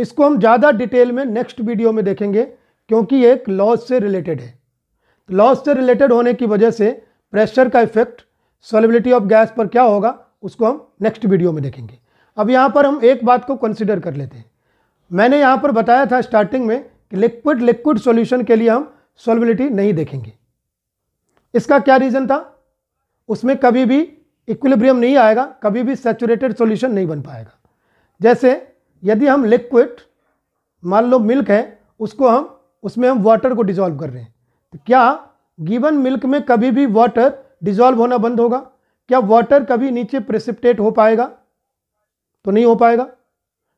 इसको हम ज़्यादा डिटेल में नेक्स्ट वीडियो में देखेंगे क्योंकि एक लॉस से रिलेटेड है लॉस से रिलेटेड होने की वजह से प्रेशर का इफेक्ट सोलेबिलिटी ऑफ गैस पर क्या होगा उसको हम नेक्स्ट वीडियो में देखेंगे अब यहाँ पर हम एक बात को कंसिडर कर लेते हैं मैंने यहाँ पर बताया था स्टार्टिंग में कि लिक्विड लिक्विड सोल्यूशन के लिए हम सोलबिलिटी नहीं देखेंगे इसका क्या रीज़न था उसमें कभी भी इक्विलिब्रियम नहीं आएगा कभी भी सेचुरेटेड सोल्यूशन नहीं बन पाएगा जैसे यदि हम लिक्विड मान लो मिल्क है उसको हम उसमें हम वाटर को डिज़ोल्व कर रहे हैं तो क्या गिवन मिल्क में कभी भी वाटर डिजोल्व होना बंद होगा क्या वाटर कभी नीचे प्रेसिपिटेट हो पाएगा तो नहीं हो पाएगा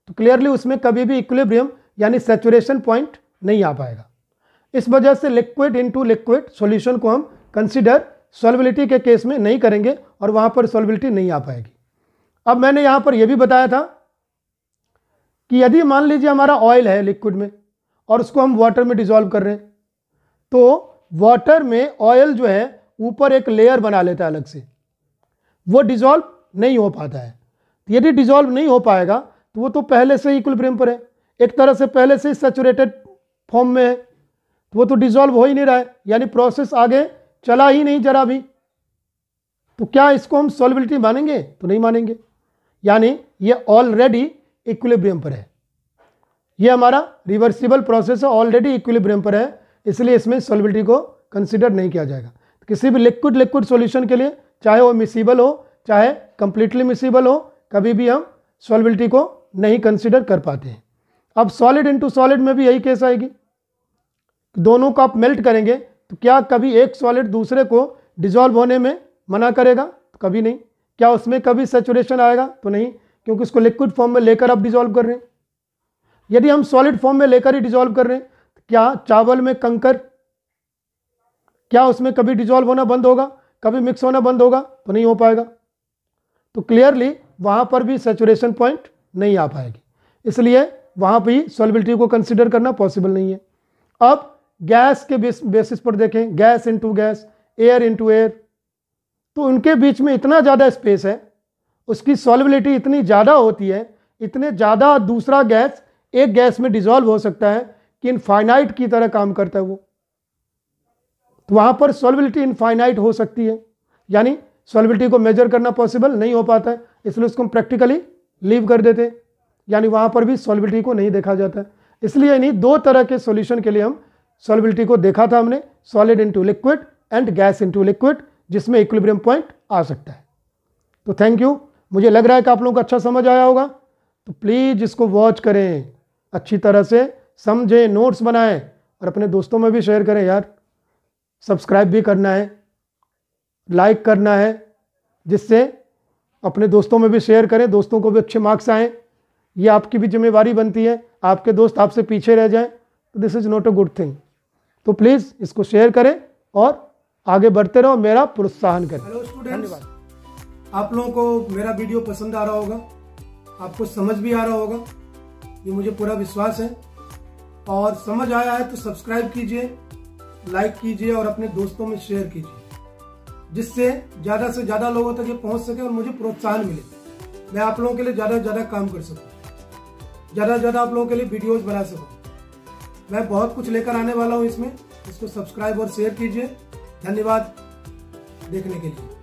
तो क्लियरली उसमें कभी भी इक्विलिब्रियम यानी सेचुरेशन पॉइंट नहीं आ पाएगा इस वजह से लिक्विड इनटू लिक्विड सॉल्यूशन को हम कंसिडर सॉल्विलिटी के केस में नहीं करेंगे और वहाँ पर सॉल्विलिटी नहीं आ पाएगी अब मैंने यहाँ पर यह भी बताया था कि यदि मान लीजिए हमारा ऑयल है लिक्विड में और उसको हम वाटर में डिजॉल्व कर रहे हैं तो वाटर में ऑयल जो है ऊपर एक लेयर बना लेता है अलग से वो डिजॉल्व नहीं हो पाता है तो यदि डिजॉल्व नहीं हो पाएगा तो वो तो पहले से ही इक्विलिब्रियम पर है एक तरह से पहले से ही सेचुरेटेड फॉर्म में है तो वो तो डिजॉल्व हो ही नहीं रहा है यानी प्रोसेस आगे चला ही नहीं जरा भी तो क्या इसको हम सॉलिबिलिटी मानेंगे तो नहीं मानेंगे यानी ये ऑलरेडी इक्विलिब्रियम पर है ये हमारा रिवर्सिबल प्रोसेस ऑलरेडी इक्विलिब्रियम पर है इसलिए इसमें सॉलिबिलिटी को कंसिडर नहीं किया जाएगा किसी भी लिक्विड लिक्विड सॉल्यूशन के लिए चाहे वो मिसिबल हो चाहे कंप्लीटली मिसिबल हो कभी भी हम सॉलिबिलिटी को नहीं कंसिडर कर पाते हैं अब सॉलिड इनटू सॉलिड में भी यही केस आएगी दोनों को आप मेल्ट करेंगे तो क्या कभी एक सॉलिड दूसरे को डिजॉल्व होने में मना करेगा तो कभी नहीं क्या उसमें कभी सेचुरेशन आएगा तो नहीं क्योंकि उसको लिक्विड फॉर्म में लेकर आप डिजॉल्व कर रहे हैं यदि हम सॉलिड फॉर्म में लेकर ही डिजॉल्व कर रहे हैं तो क्या चावल में कंकर क्या उसमें कभी डिजॉल्व होना बंद होगा कभी मिक्स होना बंद होगा तो नहीं हो पाएगा तो क्लियरली वहाँ पर भी सेचुरेशन पॉइंट नहीं आ पाएगी इसलिए वहाँ ही सॉलिबिलिटी को कंसिडर करना पॉसिबल नहीं है अब गैस के बेस, बेसिस पर देखें gas into gas air into air तो उनके बीच में इतना ज़्यादा स्पेस है उसकी सॉलिबिलिटी इतनी ज़्यादा होती है इतने ज़्यादा दूसरा गैस एक गैस में डिजॉल्व हो सकता है कि इनफाइनाइट की तरह काम करता है वो तो वहाँ पर सॉलिबिलिटी इनफाइनाइट हो सकती है यानी सॉलिबिलिटी को मेजर करना पॉसिबल नहीं हो पाता है इसलिए उसको हम प्रैक्टिकली लीव कर देते हैं यानी वहाँ पर भी सॉलिबिलिटी को नहीं देखा जाता है इसलिए यानी दो तरह के सॉल्यूशन के लिए हम सॉलिबिलिटी को देखा था हमने solid into liquid and gas into liquid जिसमें इक्विलिब्रियम पॉइंट आ सकता है तो थैंक यू मुझे लग रहा है कि आप लोगों को अच्छा समझ आया होगा तो प्लीज़ इसको वॉच करें अच्छी तरह से समझें नोट्स बनाएं और अपने दोस्तों में भी शेयर करें यार सब्सक्राइब भी करना है लाइक करना है जिससे अपने दोस्तों में भी शेयर करें दोस्तों को भी अच्छे मार्क्स आएँ ये आपकी भी जिम्मेवारी बनती है आपके दोस्त आपसे पीछे रह जाएं तो this is not a good thing तो प्लीज़ इसको शेयर करें और आगे बढ़ते रहो मेरा प्रोत्साहन करें हेलो स्टूडेंट्स आप लोगों को मेरा वीडियो पसंद आ रहा होगा आपको समझ भी आ रहा होगा ये मुझे पूरा विश्वास है और समझ आया है तो सब्सक्राइब कीजिए लाइक कीजिए और अपने दोस्तों में शेयर कीजिए जिससे ज़्यादा से ज़्यादा लोगों तक ये पहुंच सके और मुझे प्रोत्साहन मिले मैं आप लोगों के लिए ज़्यादा से ज़्यादा काम कर सकूँ ज़्यादा से ज़्यादा आप लोगों के लिए वीडियोज़ बना सकूँ मैं बहुत कुछ लेकर आने वाला हूँ इसमें इसको सब्सक्राइब और शेयर कीजिए धन्यवाद देखने के लिए